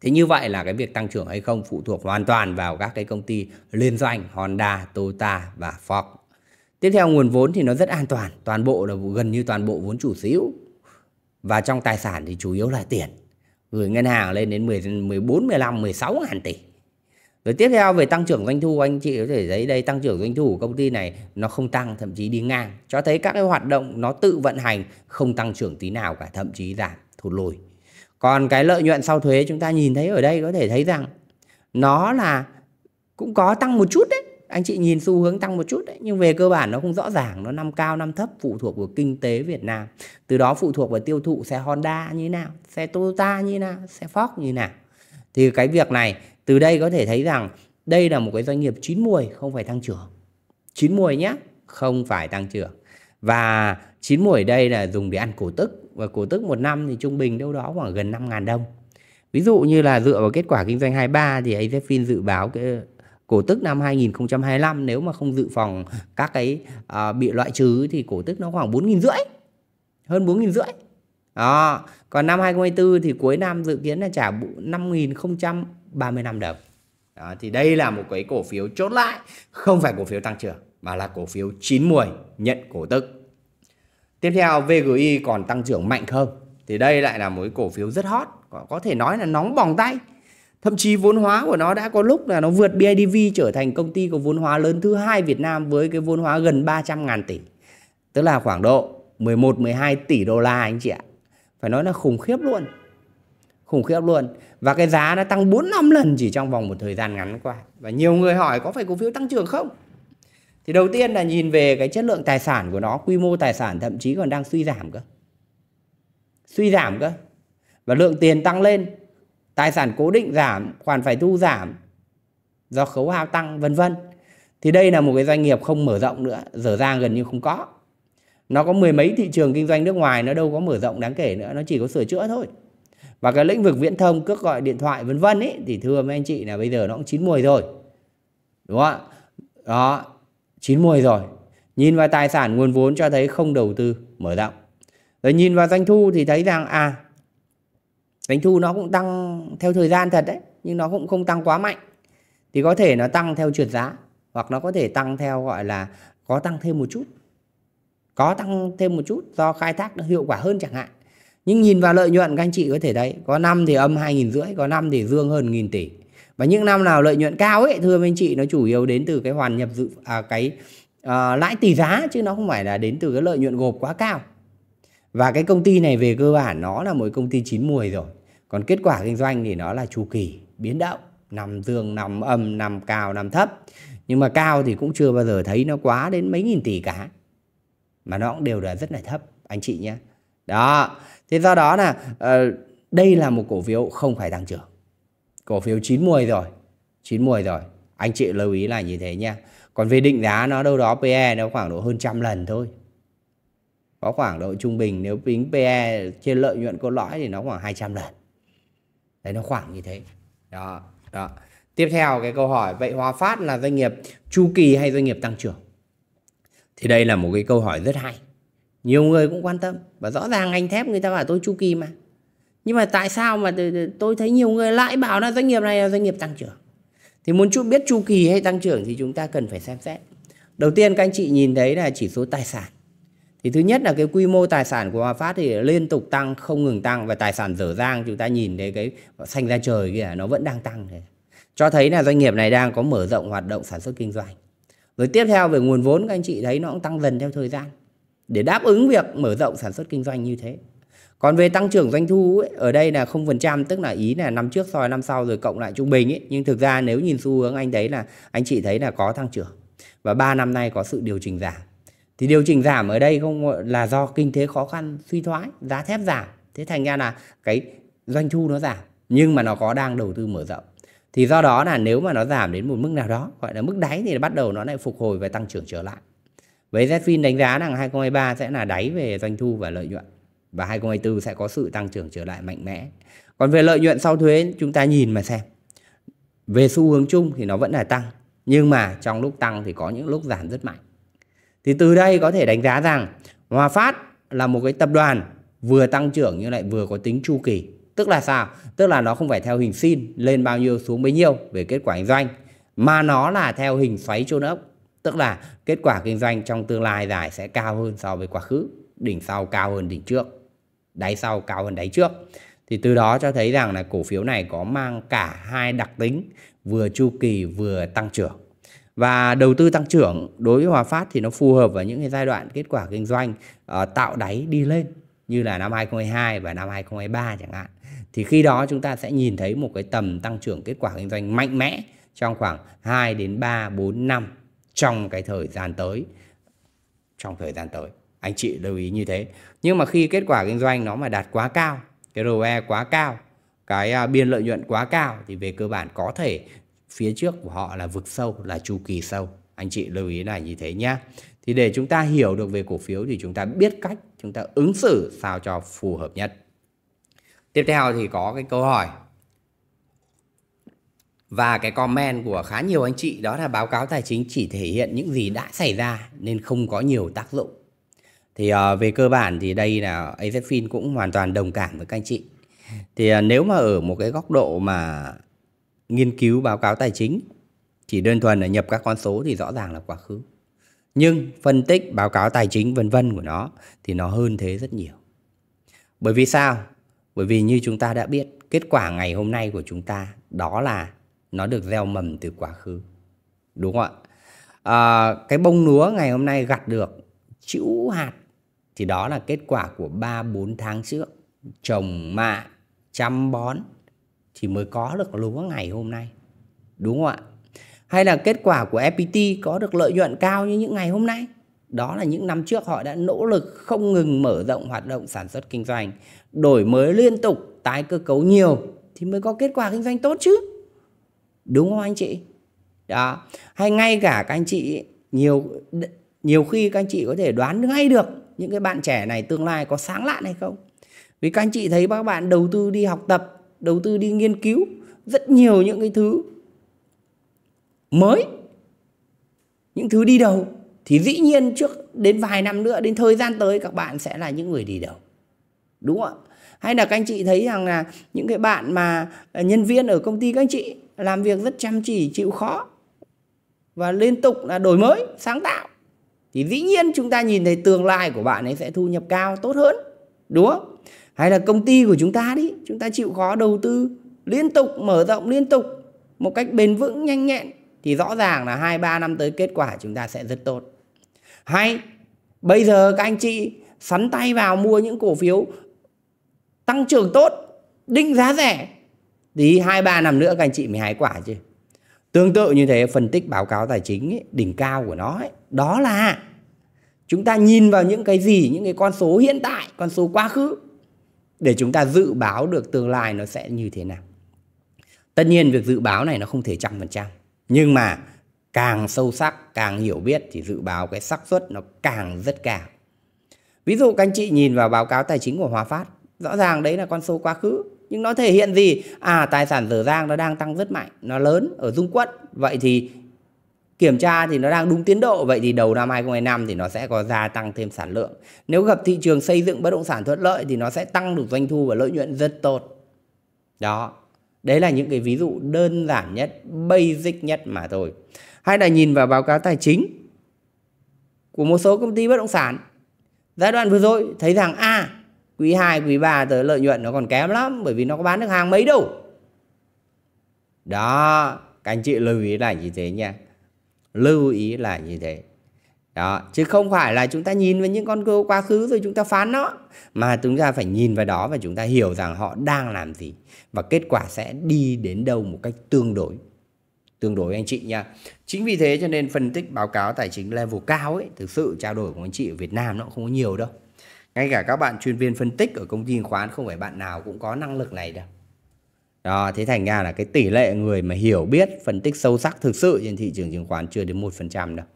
Thế như vậy là cái việc tăng trưởng hay không phụ thuộc hoàn toàn vào các cái công ty liên doanh Honda, Toyota và Ford. Tiếp theo nguồn vốn thì nó rất an toàn, toàn bộ là gần như toàn bộ vốn chủ sở hữu. Và trong tài sản thì chủ yếu là tiền. Gửi ngân hàng lên đến 10, 14, 15, 16 ngàn tỷ. Rồi tiếp theo về tăng trưởng doanh thu anh chị có thể thấy đây tăng trưởng doanh thu của công ty này nó không tăng thậm chí đi ngang. Cho thấy các cái hoạt động nó tự vận hành không tăng trưởng tí nào cả thậm chí giảm thụt lùi còn cái lợi nhuận sau thuế chúng ta nhìn thấy ở đây có thể thấy rằng nó là cũng có tăng một chút đấy anh chị nhìn xu hướng tăng một chút đấy nhưng về cơ bản nó không rõ ràng nó năm cao năm thấp phụ thuộc vào kinh tế Việt Nam từ đó phụ thuộc vào tiêu thụ xe Honda như thế nào xe Toyota như thế nào xe Ford như thế nào thì cái việc này từ đây có thể thấy rằng đây là một cái doanh nghiệp chín mùi không phải tăng trưởng chín mùi nhé không phải tăng trưởng và chín mùi đây là dùng để ăn cổ tức và cổ tức một năm thì trung bình đâu đó khoảng gần 5 ngàn đồng. Ví dụ như là dựa vào kết quả kinh doanh 23 thì AZFIN dự báo cái cổ tức năm 2025 nếu mà không dự phòng các cái uh, bị loại trừ thì cổ tức nó khoảng 4 rưỡi hơn 4 rưỡi đó. Còn năm 2024 thì cuối năm dự kiến là trả 5.035 đồng. Đó, thì đây là một cái cổ phiếu chốt lại, không phải cổ phiếu tăng trưởng mà là cổ phiếu chín mùi nhận cổ tức. Tiếp theo VGI còn tăng trưởng mạnh không? Thì đây lại là một cổ phiếu rất hot, có thể nói là nóng bỏng tay. Thậm chí vốn hóa của nó đã có lúc là nó vượt BIDV trở thành công ty có vốn hóa lớn thứ hai Việt Nam với cái vốn hóa gần 300 ngàn tỷ. Tức là khoảng độ 11-12 tỷ đô la anh chị ạ. Phải nói là khủng khiếp luôn. Khủng khiếp luôn. Và cái giá nó tăng 4-5 lần chỉ trong vòng một thời gian ngắn qua. Và nhiều người hỏi có phải cổ phiếu tăng trưởng không? thì đầu tiên là nhìn về cái chất lượng tài sản của nó quy mô tài sản thậm chí còn đang suy giảm cơ suy giảm cơ và lượng tiền tăng lên tài sản cố định giảm khoản phải thu giảm do khấu hao tăng vân vân thì đây là một cái doanh nghiệp không mở rộng nữa dở dang gần như không có nó có mười mấy thị trường kinh doanh nước ngoài nó đâu có mở rộng đáng kể nữa nó chỉ có sửa chữa thôi và cái lĩnh vực viễn thông cước gọi điện thoại vân vân ấy thì thưa mấy anh chị là bây giờ nó cũng chín mùi rồi đúng không ạ đó chín 90 rồi. Nhìn vào tài sản nguồn vốn cho thấy không đầu tư mở rộng. Rồi nhìn vào doanh thu thì thấy rằng à doanh thu nó cũng tăng theo thời gian thật đấy nhưng nó cũng không tăng quá mạnh. Thì có thể nó tăng theo trượt giá hoặc nó có thể tăng theo gọi là có tăng thêm một chút. Có tăng thêm một chút do khai thác nó hiệu quả hơn chẳng hạn. Nhưng nhìn vào lợi nhuận các anh chị có thể thấy có năm thì âm hai nghìn rưỡi, có năm thì dương hơn nghìn tỷ và những năm nào lợi nhuận cao ấy thưa anh chị nó chủ yếu đến từ cái hoàn nhập dự à, cái à, lãi tỷ giá chứ nó không phải là đến từ cái lợi nhuận gộp quá cao và cái công ty này về cơ bản nó là một công ty chín mùi rồi còn kết quả kinh doanh thì nó là chu kỳ biến động nằm dương nằm âm nằm cao nằm thấp nhưng mà cao thì cũng chưa bao giờ thấy nó quá đến mấy nghìn tỷ cả mà nó cũng đều là rất là thấp anh chị nhé đó thế do đó là uh, đây là một cổ phiếu không phải tăng trưởng cổ phiếu chín mùi rồi chín mùi rồi anh chị lưu ý là như thế nha còn về định giá nó đâu đó PE nó khoảng độ hơn trăm lần thôi có khoảng độ trung bình nếu tính PE trên lợi nhuận cốt lõi thì nó khoảng 200 lần đấy nó khoảng như thế đó đó tiếp theo cái câu hỏi vậy Hòa Phát là doanh nghiệp chu kỳ hay doanh nghiệp tăng trưởng thì đây là một cái câu hỏi rất hay nhiều người cũng quan tâm và rõ ràng ngành thép người ta bảo tôi chu kỳ mà nhưng mà tại sao mà tôi thấy nhiều người lại bảo là doanh nghiệp này là doanh nghiệp tăng trưởng thì muốn chú biết chu kỳ hay tăng trưởng thì chúng ta cần phải xem xét đầu tiên các anh chị nhìn thấy là chỉ số tài sản thì thứ nhất là cái quy mô tài sản của Hòa Phát thì liên tục tăng không ngừng tăng và tài sản dở dang chúng ta nhìn thấy cái xanh ra trời kia nó vẫn đang tăng thế cho thấy là doanh nghiệp này đang có mở rộng hoạt động sản xuất kinh doanh rồi tiếp theo về nguồn vốn các anh chị thấy nó cũng tăng dần theo thời gian để đáp ứng việc mở rộng sản xuất kinh doanh như thế còn về tăng trưởng doanh thu ấy, ở đây là 0% tức là ý là năm trước so với năm sau rồi cộng lại trung bình ấy. Nhưng thực ra nếu nhìn xu hướng anh thấy là anh chị thấy là có tăng trưởng và 3 năm nay có sự điều chỉnh giảm. Thì điều chỉnh giảm ở đây không là do kinh tế khó khăn, suy thoái, giá thép giảm. Thế thành ra là cái doanh thu nó giảm nhưng mà nó có đang đầu tư mở rộng. Thì do đó là nếu mà nó giảm đến một mức nào đó gọi là mức đáy thì bắt đầu nó lại phục hồi và tăng trưởng trở lại. Với Zfin đánh giá rằng 2023 sẽ là đáy về doanh thu và lợi nhuận và 2024 sẽ có sự tăng trưởng trở lại mạnh mẽ. Còn về lợi nhuận sau thuế chúng ta nhìn mà xem. Về xu hướng chung thì nó vẫn là tăng, nhưng mà trong lúc tăng thì có những lúc giảm rất mạnh. Thì từ đây có thể đánh giá rằng Hòa Phát là một cái tập đoàn vừa tăng trưởng nhưng lại vừa có tính chu kỳ. Tức là sao? Tức là nó không phải theo hình sin lên bao nhiêu xuống bấy nhiêu về kết quả kinh doanh mà nó là theo hình xoáy trôn ốc. Tức là kết quả kinh doanh trong tương lai dài sẽ cao hơn so với quá khứ, đỉnh sau cao hơn đỉnh trước đáy sau cao hơn đáy trước thì từ đó cho thấy rằng là cổ phiếu này có mang cả hai đặc tính vừa chu kỳ vừa tăng trưởng và đầu tư tăng trưởng đối với Hòa Phát thì nó phù hợp vào những cái giai đoạn kết quả kinh doanh uh, tạo đáy đi lên như là năm 2022 và năm 2023 chẳng hạn thì khi đó chúng ta sẽ nhìn thấy một cái tầm tăng trưởng kết quả kinh doanh mạnh mẽ trong khoảng 2 đến 3 4 năm trong cái thời gian tới trong thời gian tới anh chị lưu ý như thế nhưng mà khi kết quả kinh doanh nó mà đạt quá cao cái ROE quá cao cái à, biên lợi nhuận quá cao thì về cơ bản có thể phía trước của họ là vực sâu là chu kỳ sâu anh chị lưu ý này như thế nhé thì để chúng ta hiểu được về cổ phiếu thì chúng ta biết cách chúng ta ứng xử sao cho phù hợp nhất tiếp theo thì có cái câu hỏi và cái comment của khá nhiều anh chị đó là báo cáo tài chính chỉ thể hiện những gì đã xảy ra nên không có nhiều tác dụng thì uh, về cơ bản thì đây là AZFIN cũng hoàn toàn đồng cảm với các anh chị thì uh, nếu mà ở một cái góc độ mà nghiên cứu báo cáo tài chính chỉ đơn thuần là nhập các con số thì rõ ràng là quá khứ nhưng phân tích báo cáo tài chính vân vân của nó thì nó hơn thế rất nhiều bởi vì sao bởi vì như chúng ta đã biết kết quả ngày hôm nay của chúng ta đó là nó được gieo mầm từ quá khứ đúng không ạ à, cái bông lúa ngày hôm nay gặt được chữ hạt thì đó là kết quả của 3 4 tháng trước trồng mạ chăm bón thì mới có được lúa ngày hôm nay. Đúng không ạ? Hay là kết quả của FPT có được lợi nhuận cao như những ngày hôm nay? Đó là những năm trước họ đã nỗ lực không ngừng mở rộng hoạt động sản xuất kinh doanh, đổi mới liên tục, tái cơ cấu nhiều thì mới có kết quả kinh doanh tốt chứ. Đúng không anh chị? Đó. Hay ngay cả các anh chị nhiều nhiều khi các anh chị có thể đoán ngay được những cái bạn trẻ này tương lai có sáng lạn hay không vì các anh chị thấy các bạn đầu tư đi học tập đầu tư đi nghiên cứu rất nhiều những cái thứ mới những thứ đi đầu thì dĩ nhiên trước đến vài năm nữa đến thời gian tới các bạn sẽ là những người đi đầu đúng không ạ hay là các anh chị thấy rằng là những cái bạn mà à, nhân viên ở công ty các anh chị làm việc rất chăm chỉ chịu khó và liên tục là đổi mới sáng tạo thì dĩ nhiên chúng ta nhìn thấy tương lai của bạn ấy sẽ thu nhập cao tốt hơn đúng không hay là công ty của chúng ta đi chúng ta chịu khó đầu tư liên tục mở rộng liên tục một cách bền vững nhanh nhẹn thì rõ ràng là hai ba năm tới kết quả chúng ta sẽ rất tốt hay bây giờ các anh chị sắn tay vào mua những cổ phiếu tăng trưởng tốt định giá rẻ thì hai ba năm nữa các anh chị mới hái quả chứ tương tự như thế phân tích báo cáo tài chính ấy, đỉnh cao của nó ấy, đó là chúng ta nhìn vào những cái gì những cái con số hiện tại con số quá khứ để chúng ta dự báo được tương lai nó sẽ như thế nào tất nhiên việc dự báo này nó không thể trăm phần trăm nhưng mà càng sâu sắc càng hiểu biết thì dự báo cái xác suất nó càng rất cao ví dụ các anh chị nhìn vào báo cáo tài chính của hòa phát rõ ràng đấy là con số quá khứ nhưng nó thể hiện gì à tài sản dở dang nó đang tăng rất mạnh nó lớn ở dung quất vậy thì kiểm tra thì nó đang đúng tiến độ vậy thì đầu năm 2025 thì nó sẽ có gia tăng thêm sản lượng nếu gặp thị trường xây dựng bất động sản thuận lợi thì nó sẽ tăng được doanh thu và lợi nhuận rất tốt đó đấy là những cái ví dụ đơn giản nhất basic nhất mà thôi hay là nhìn vào báo cáo tài chính của một số công ty bất động sản giai đoạn vừa rồi thấy rằng a à, quý 2, quý 3 tới lợi nhuận nó còn kém lắm bởi vì nó có bán được hàng mấy đâu đó các anh chị lưu ý là như thế nha lưu ý là như thế đó chứ không phải là chúng ta nhìn vào những con cừu quá khứ rồi chúng ta phán nó mà chúng ta phải nhìn vào đó và chúng ta hiểu rằng họ đang làm gì và kết quả sẽ đi đến đâu một cách tương đối tương đối anh chị nha chính vì thế cho nên phân tích báo cáo tài chính level cao ấy thực sự trao đổi của anh chị ở Việt Nam nó không có nhiều đâu ngay cả các bạn chuyên viên phân tích ở công ty khoán không phải bạn nào cũng có năng lực này đâu đó, thế thành ra là cái tỷ lệ người mà hiểu biết phân tích sâu sắc thực sự trên thị trường chứng khoán chưa đến 1% đâu.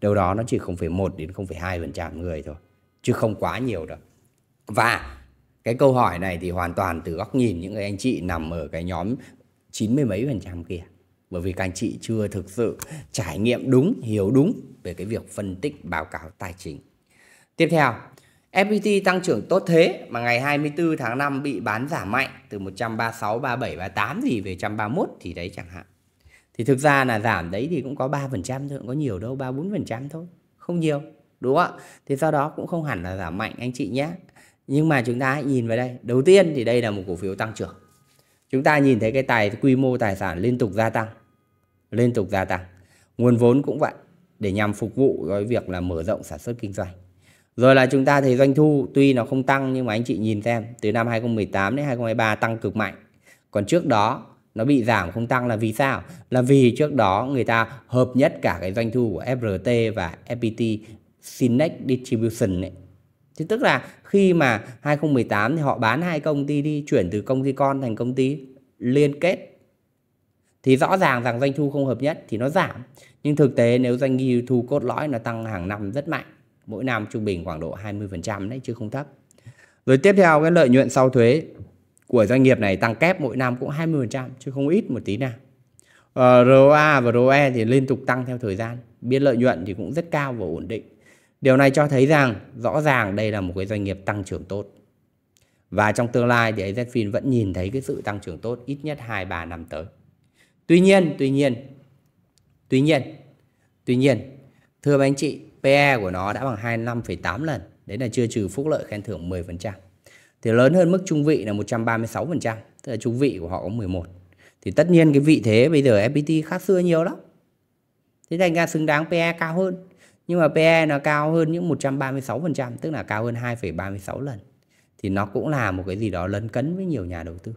Đâu đó nó chỉ 0,1 đến 0,2% người thôi, chứ không quá nhiều đâu. Và cái câu hỏi này thì hoàn toàn từ góc nhìn những người anh chị nằm ở cái nhóm 90 mấy phần trăm kia. Bởi vì các anh chị chưa thực sự trải nghiệm đúng, hiểu đúng về cái việc phân tích báo cáo tài chính. Tiếp theo, FPT tăng trưởng tốt thế mà ngày 24 tháng 5 bị bán giảm mạnh từ 136, 37, 38 gì về 131 thì đấy chẳng hạn. Thì thực ra là giảm đấy thì cũng có 3% thôi, cũng có nhiều đâu, 3 4% thôi, không nhiều, đúng không ạ? Thì do đó cũng không hẳn là giảm mạnh anh chị nhé. Nhưng mà chúng ta hãy nhìn vào đây, đầu tiên thì đây là một cổ phiếu tăng trưởng. Chúng ta nhìn thấy cái tài quy mô tài sản liên tục gia tăng, liên tục gia tăng. Nguồn vốn cũng vậy để nhằm phục vụ cái việc là mở rộng sản xuất kinh doanh rồi là chúng ta thấy doanh thu tuy nó không tăng nhưng mà anh chị nhìn xem từ năm 2018 đến 2023 tăng cực mạnh. Còn trước đó nó bị giảm không tăng là vì sao? Là vì trước đó người ta hợp nhất cả cái doanh thu của FRT và FPT Sinex Distribution ấy. Thì tức là khi mà 2018 thì họ bán hai công ty đi chuyển từ công ty con thành công ty liên kết thì rõ ràng rằng doanh thu không hợp nhất thì nó giảm nhưng thực tế nếu doanh thu cốt lõi nó tăng hàng năm rất mạnh mỗi năm trung bình khoảng độ 20% đấy chứ không thấp. Rồi tiếp theo cái lợi nhuận sau thuế của doanh nghiệp này tăng kép mỗi năm cũng 20% chứ không ít một tí nào. Ờ, ROA và ROE thì liên tục tăng theo thời gian, biên lợi nhuận thì cũng rất cao và ổn định. Điều này cho thấy rằng rõ ràng đây là một cái doanh nghiệp tăng trưởng tốt. Và trong tương lai thì AZFIN vẫn nhìn thấy cái sự tăng trưởng tốt ít nhất 2 3 năm tới. Tuy nhiên, tuy nhiên, tuy nhiên, tuy nhiên, thưa các anh chị, PE của nó đã bằng 25,8 lần. Đấy là chưa trừ phúc lợi khen thưởng 10%. Thì lớn hơn mức trung vị là 136%, tức là trung vị của họ có 11. Thì tất nhiên cái vị thế bây giờ FPT khác xưa nhiều lắm. Thế thành ra xứng đáng PE cao hơn. Nhưng mà PE nó cao hơn những 136%, tức là cao hơn 2,36 lần. Thì nó cũng là một cái gì đó lấn cấn với nhiều nhà đầu tư.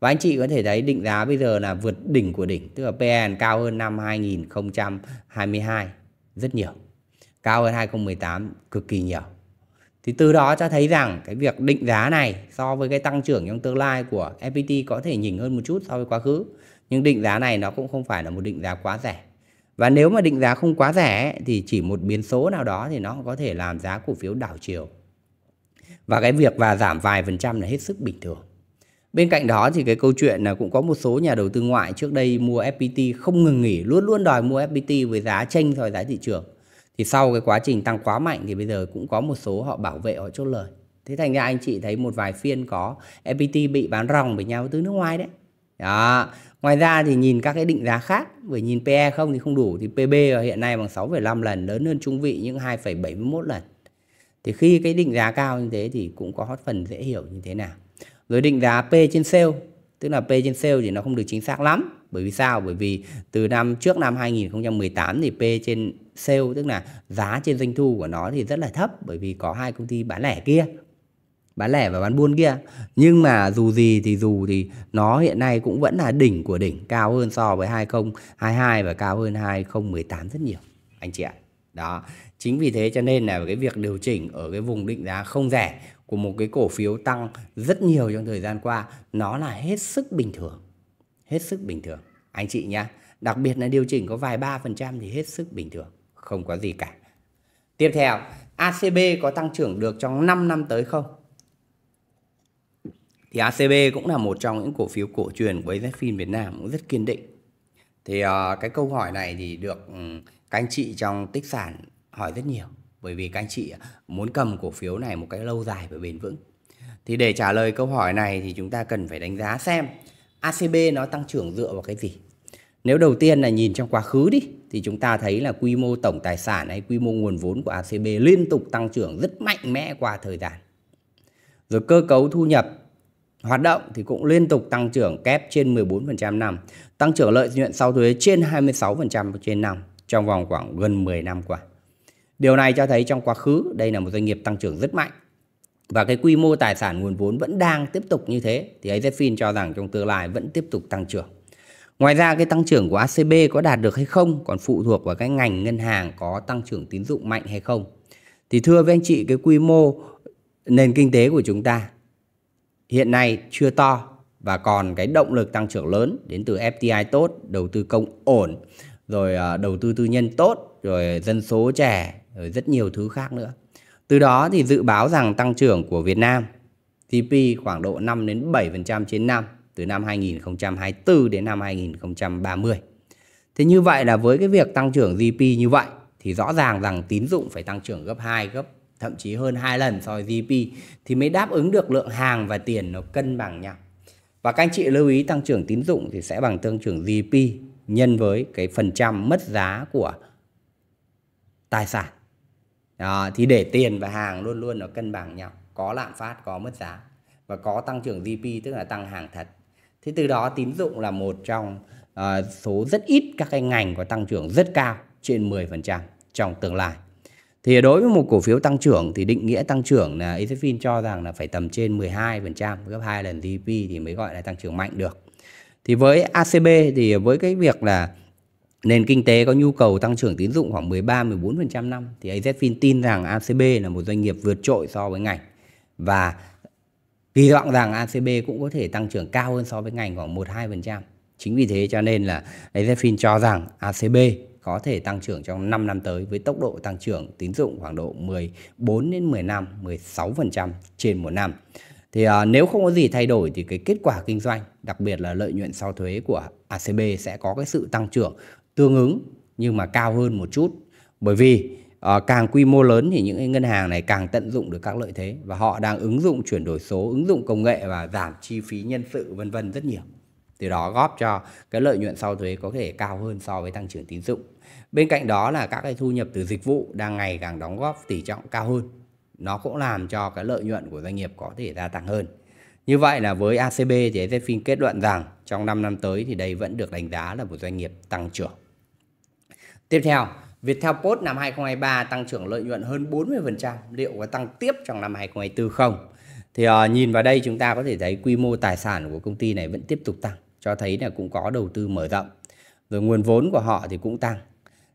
Và anh chị có thể thấy định giá bây giờ là vượt đỉnh của đỉnh, tức là PE cao hơn năm 2022 rất nhiều cao hơn 2018 cực kỳ nhiều. Thì từ đó cho thấy rằng cái việc định giá này so với cái tăng trưởng trong tương lai của FPT có thể nhỉnh hơn một chút so với quá khứ. Nhưng định giá này nó cũng không phải là một định giá quá rẻ. Và nếu mà định giá không quá rẻ thì chỉ một biến số nào đó thì nó có thể làm giá cổ phiếu đảo chiều. Và cái việc và giảm vài phần trăm là hết sức bình thường. Bên cạnh đó thì cái câu chuyện là cũng có một số nhà đầu tư ngoại trước đây mua FPT không ngừng nghỉ, luôn luôn đòi mua FPT với giá chênh so với giá thị trường thì sau cái quá trình tăng quá mạnh thì bây giờ cũng có một số họ bảo vệ họ chốt lời thế thành ra anh chị thấy một vài phiên có FPT bị bán ròng với nhau từ nước ngoài đấy đó. Ngoài ra thì nhìn các cái định giá khác Bởi nhìn PE không thì không đủ Thì PB hiện nay bằng 6,5 lần Lớn hơn trung vị những 2,71 lần Thì khi cái định giá cao như thế Thì cũng có hot phần dễ hiểu như thế nào Rồi định giá P trên sale Tức là P trên sale thì nó không được chính xác lắm bởi vì sao? Bởi vì từ năm trước năm 2018 thì P trên sale tức là giá trên doanh thu của nó thì rất là thấp bởi vì có hai công ty bán lẻ kia bán lẻ và bán buôn kia nhưng mà dù gì thì dù thì nó hiện nay cũng vẫn là đỉnh của đỉnh cao hơn so với 2022 và cao hơn 2018 rất nhiều anh chị ạ đó chính vì thế cho nên là cái việc điều chỉnh ở cái vùng định giá không rẻ của một cái cổ phiếu tăng rất nhiều trong thời gian qua nó là hết sức bình thường hết sức bình thường anh chị nhá đặc biệt là điều chỉnh có vài ba phần trăm thì hết sức bình thường không có gì cả tiếp theo ACB có tăng trưởng được trong 5 năm tới không thì ACB cũng là một trong những cổ phiếu cổ truyền của AZFIN Việt Nam cũng rất kiên định thì uh, cái câu hỏi này thì được ừ, các anh chị trong tích sản hỏi rất nhiều bởi vì các anh chị muốn cầm cổ phiếu này một cái lâu dài và bền vững thì để trả lời câu hỏi này thì chúng ta cần phải đánh giá xem ACB nó tăng trưởng dựa vào cái gì? Nếu đầu tiên là nhìn trong quá khứ đi thì chúng ta thấy là quy mô tổng tài sản hay quy mô nguồn vốn của ACB liên tục tăng trưởng rất mạnh mẽ qua thời gian. Rồi cơ cấu thu nhập hoạt động thì cũng liên tục tăng trưởng kép trên 14% năm, tăng trưởng lợi nhuận sau thuế trên 26% trên năm trong vòng khoảng gần 10 năm qua. Điều này cho thấy trong quá khứ đây là một doanh nghiệp tăng trưởng rất mạnh và cái quy mô tài sản nguồn vốn vẫn đang tiếp tục như thế thì AZFIN cho rằng trong tương lai vẫn tiếp tục tăng trưởng. Ngoài ra cái tăng trưởng của ACB có đạt được hay không còn phụ thuộc vào cái ngành ngân hàng có tăng trưởng tín dụng mạnh hay không. Thì thưa với anh chị cái quy mô nền kinh tế của chúng ta hiện nay chưa to và còn cái động lực tăng trưởng lớn đến từ FDI tốt, đầu tư công ổn, rồi ờ, đầu tư tư nhân tốt, rồi dân số trẻ, rồi rất nhiều thứ khác nữa. Từ đó thì dự báo rằng tăng trưởng của Việt Nam GDP khoảng độ 5 đến 7% trên năm từ năm 2024 đến năm 2030. Thế như vậy là với cái việc tăng trưởng GDP như vậy thì rõ ràng rằng tín dụng phải tăng trưởng gấp 2 gấp thậm chí hơn 2 lần so với GDP thì mới đáp ứng được lượng hàng và tiền nó cân bằng nhau. Và các anh chị lưu ý tăng trưởng tín dụng thì sẽ bằng tăng trưởng GDP nhân với cái phần trăm mất giá của tài sản đó, thì để tiền và hàng luôn luôn nó cân bằng nhau có lạm phát có mất giá và có tăng trưởng GDP tức là tăng hàng thật thế từ đó tín dụng là một trong uh, số rất ít các cái ngành có tăng trưởng rất cao trên 10% trong tương lai thì đối với một cổ phiếu tăng trưởng thì định nghĩa tăng trưởng là Etherfin cho rằng là phải tầm trên 12% gấp 2 lần GDP thì mới gọi là tăng trưởng mạnh được. Thì với ACB thì với cái việc là nền kinh tế có nhu cầu tăng trưởng tín dụng khoảng 13-14% năm thì AZFIN tin rằng ACB là một doanh nghiệp vượt trội so với ngành và kỳ vọng rằng ACB cũng có thể tăng trưởng cao hơn so với ngành khoảng 1-2%. Chính vì thế cho nên là AZFIN cho rằng ACB có thể tăng trưởng trong 5 năm tới với tốc độ tăng trưởng tín dụng khoảng độ 14 đến 15, 16% trên một năm. Thì à, nếu không có gì thay đổi thì cái kết quả kinh doanh, đặc biệt là lợi nhuận sau thuế của ACB sẽ có cái sự tăng trưởng tương ứng nhưng mà cao hơn một chút bởi vì uh, càng quy mô lớn thì những ngân hàng này càng tận dụng được các lợi thế và họ đang ứng dụng chuyển đổi số ứng dụng công nghệ và giảm chi phí nhân sự vân vân rất nhiều từ đó góp cho cái lợi nhuận sau thuế có thể cao hơn so với tăng trưởng tín dụng bên cạnh đó là các cái thu nhập từ dịch vụ đang ngày càng đóng góp tỷ trọng cao hơn nó cũng làm cho cái lợi nhuận của doanh nghiệp có thể gia tăng hơn như vậy là với ACB thì phim kết luận rằng trong 5 năm tới thì đây vẫn được đánh giá là một doanh nghiệp tăng trưởng Tiếp theo, Viettel Post năm 2023 tăng trưởng lợi nhuận hơn 40%, liệu có tăng tiếp trong năm 2024 không? Thì uh, nhìn vào đây chúng ta có thể thấy quy mô tài sản của công ty này vẫn tiếp tục tăng, cho thấy là cũng có đầu tư mở rộng. Rồi nguồn vốn của họ thì cũng tăng.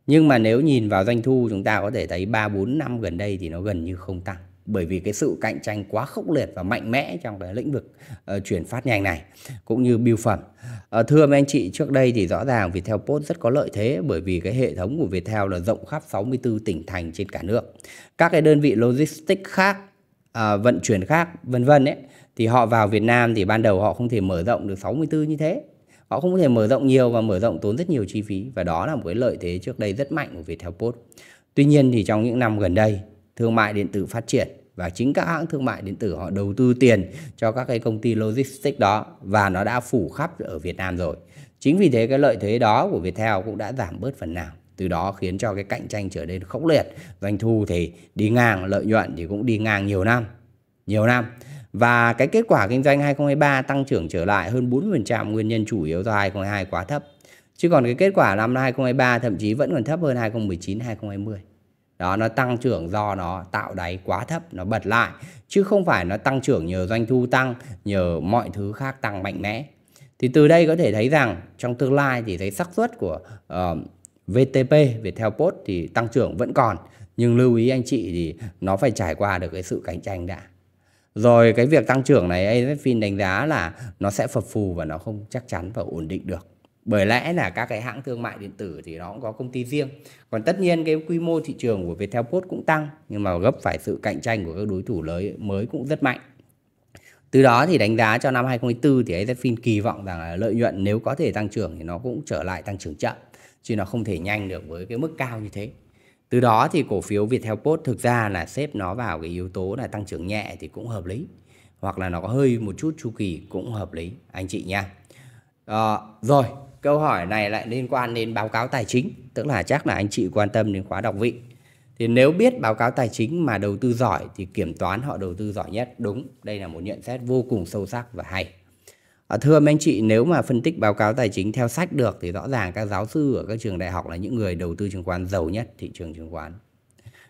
Nhưng mà nếu nhìn vào doanh thu chúng ta có thể thấy 3 4 năm gần đây thì nó gần như không tăng bởi vì cái sự cạnh tranh quá khốc liệt và mạnh mẽ trong cái lĩnh vực uh, chuyển phát nhanh này cũng như bưu phẩm. Uh, thưa anh chị, trước đây thì rõ ràng Viettel Post rất có lợi thế bởi vì cái hệ thống của Viettel là rộng khắp 64 tỉnh thành trên cả nước. Các cái đơn vị logistics khác, uh, vận chuyển khác, vân vân ấy thì họ vào Việt Nam thì ban đầu họ không thể mở rộng được 64 như thế. Họ không thể mở rộng nhiều và mở rộng tốn rất nhiều chi phí và đó là một cái lợi thế trước đây rất mạnh của Viettel Post. Tuy nhiên thì trong những năm gần đây thương mại điện tử phát triển và chính các hãng thương mại điện tử họ đầu tư tiền cho các cái công ty logistics đó và nó đã phủ khắp ở Việt Nam rồi. Chính vì thế cái lợi thế đó của Viettel cũng đã giảm bớt phần nào. Từ đó khiến cho cái cạnh tranh trở nên khốc liệt, doanh thu thì đi ngang, lợi nhuận thì cũng đi ngang nhiều năm. Nhiều năm. Và cái kết quả kinh doanh 2023 tăng trưởng trở lại hơn 40% nguyên nhân chủ yếu do 2022 quá thấp. Chứ còn cái kết quả năm 2023 thậm chí vẫn còn thấp hơn 2019, 2020 đó nó tăng trưởng do nó tạo đáy quá thấp nó bật lại chứ không phải nó tăng trưởng nhờ doanh thu tăng nhờ mọi thứ khác tăng mạnh mẽ thì từ đây có thể thấy rằng trong tương lai thì thấy xác suất của uh, ờ, VTP Viettel Post thì tăng trưởng vẫn còn nhưng lưu ý anh chị thì nó phải trải qua được cái sự cạnh tranh đã rồi cái việc tăng trưởng này ASF đánh giá là nó sẽ phập phù và nó không chắc chắn và ổn định được bởi lẽ là các cái hãng thương mại điện tử thì nó cũng có công ty riêng còn tất nhiên cái quy mô thị trường của Viettel Post cũng tăng nhưng mà gấp phải sự cạnh tranh của các đối thủ lớn mới cũng rất mạnh từ đó thì đánh giá cho năm 2024 thì AZFIN kỳ vọng rằng là lợi nhuận nếu có thể tăng trưởng thì nó cũng trở lại tăng trưởng chậm chứ nó không thể nhanh được với cái mức cao như thế từ đó thì cổ phiếu Viettel Post thực ra là xếp nó vào cái yếu tố là tăng trưởng nhẹ thì cũng hợp lý hoặc là nó có hơi một chút chu kỳ cũng hợp lý anh chị nha à, rồi câu hỏi này lại liên quan đến báo cáo tài chính tức là chắc là anh chị quan tâm đến khóa đọc vị thì nếu biết báo cáo tài chính mà đầu tư giỏi thì kiểm toán họ đầu tư giỏi nhất đúng đây là một nhận xét vô cùng sâu sắc và hay à, thưa anh chị nếu mà phân tích báo cáo tài chính theo sách được thì rõ ràng các giáo sư ở các trường đại học là những người đầu tư chứng khoán giàu nhất thị trường chứng khoán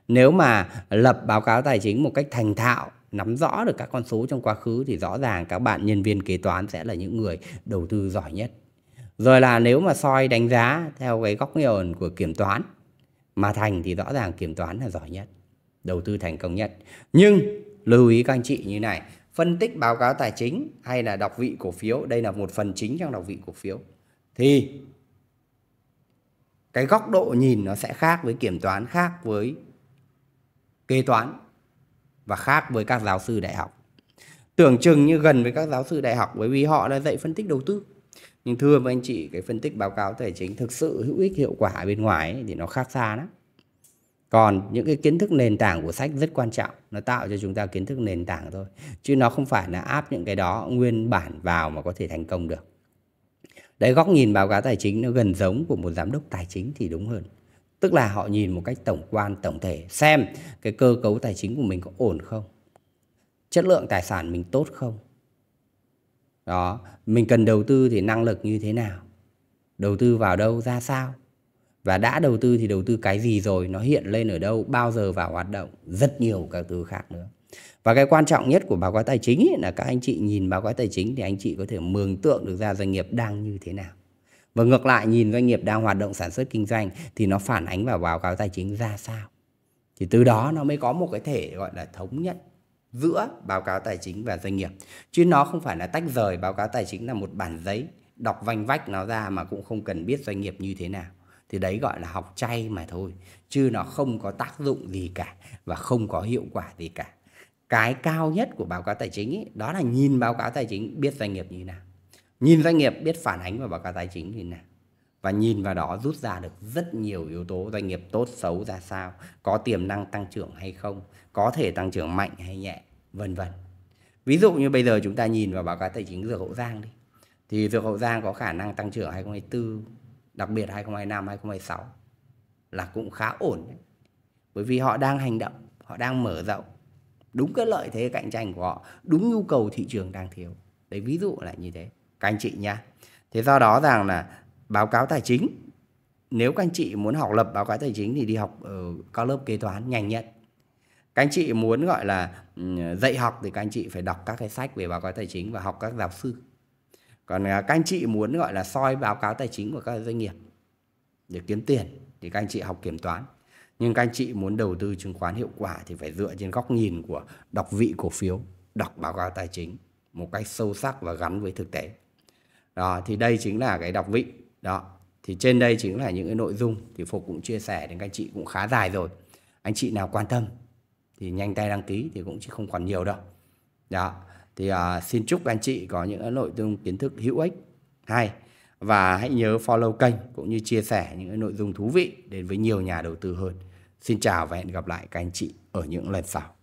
nếu mà lập báo cáo tài chính một cách thành thạo nắm rõ được các con số trong quá khứ thì rõ ràng các bạn nhân viên kế toán sẽ là những người đầu tư giỏi nhất rồi là nếu mà soi đánh giá theo cái góc nhìn của kiểm toán mà thành thì rõ ràng kiểm toán là giỏi nhất đầu tư thành công nhất nhưng lưu ý các anh chị như này phân tích báo cáo tài chính hay là đọc vị cổ phiếu đây là một phần chính trong đọc vị cổ phiếu thì cái góc độ nhìn nó sẽ khác với kiểm toán khác với kế toán và khác với các giáo sư đại học tưởng chừng như gần với các giáo sư đại học bởi vì họ đã dạy phân tích đầu tư nhưng thưa với anh chị cái phân tích báo cáo tài chính thực sự hữu ích hiệu quả bên ngoài ấy, thì nó khác xa lắm còn những cái kiến thức nền tảng của sách rất quan trọng nó tạo cho chúng ta kiến thức nền tảng thôi chứ nó không phải là áp những cái đó nguyên bản vào mà có thể thành công được đấy góc nhìn báo cáo tài chính nó gần giống của một giám đốc tài chính thì đúng hơn tức là họ nhìn một cách tổng quan tổng thể xem cái cơ cấu tài chính của mình có ổn không chất lượng tài sản mình tốt không đó mình cần đầu tư thì năng lực như thế nào đầu tư vào đâu ra sao và đã đầu tư thì đầu tư cái gì rồi nó hiện lên ở đâu bao giờ vào hoạt động rất nhiều các thứ khác nữa và cái quan trọng nhất của báo cáo tài chính ấy là các anh chị nhìn báo cáo tài chính thì anh chị có thể mường tượng được ra doanh nghiệp đang như thế nào và ngược lại nhìn doanh nghiệp đang hoạt động sản xuất kinh doanh thì nó phản ánh vào báo cáo tài chính ra sao thì từ đó nó mới có một cái thể gọi là thống nhất giữa báo cáo tài chính và doanh nghiệp chứ nó không phải là tách rời báo cáo tài chính là một bản giấy đọc vanh vách nó ra mà cũng không cần biết doanh nghiệp như thế nào thì đấy gọi là học chay mà thôi chứ nó không có tác dụng gì cả và không có hiệu quả gì cả cái cao nhất của báo cáo tài chính ấy, đó là nhìn báo cáo tài chính biết doanh nghiệp như thế nào nhìn doanh nghiệp biết phản ánh vào báo cáo tài chính như thế nào và nhìn vào đó rút ra được rất nhiều yếu tố doanh nghiệp tốt xấu ra sao, có tiềm năng tăng trưởng hay không, có thể tăng trưởng mạnh hay nhẹ, vân vân. Ví dụ như bây giờ chúng ta nhìn vào báo cáo tài chính Dược Hậu Giang đi. Thì Dược Hậu Giang có khả năng tăng trưởng 2024, đặc biệt 2025, 2026 là cũng khá ổn. Đấy. Bởi vì họ đang hành động, họ đang mở rộng. Đúng cái lợi thế cạnh tranh của họ, đúng nhu cầu thị trường đang thiếu. Đấy ví dụ là như thế. Các anh chị nhá. Thế do đó rằng là báo cáo tài chính nếu các anh chị muốn học lập báo cáo tài chính thì đi học ở các lớp kế toán nhanh nhất các anh chị muốn gọi là ừ, dạy học thì các anh chị phải đọc các cái sách về báo cáo tài chính và học các giáo sư còn à, các anh chị muốn gọi là soi báo cáo tài chính của các doanh nghiệp để kiếm tiền thì các anh chị học kiểm toán nhưng các anh chị muốn đầu tư chứng khoán hiệu quả thì phải dựa trên góc nhìn của đọc vị cổ phiếu đọc báo cáo tài chính một cách sâu sắc và gắn với thực tế đó thì đây chính là cái đọc vị đó thì trên đây chính là những cái nội dung thì phục cũng chia sẻ đến các anh chị cũng khá dài rồi anh chị nào quan tâm thì nhanh tay đăng ký thì cũng chỉ không còn nhiều đâu đó thì à, xin chúc anh chị có những nội dung kiến thức hữu ích hay và hãy nhớ follow kênh cũng như chia sẻ những nội dung thú vị đến với nhiều nhà đầu tư hơn xin chào và hẹn gặp lại các anh chị ở những lần sau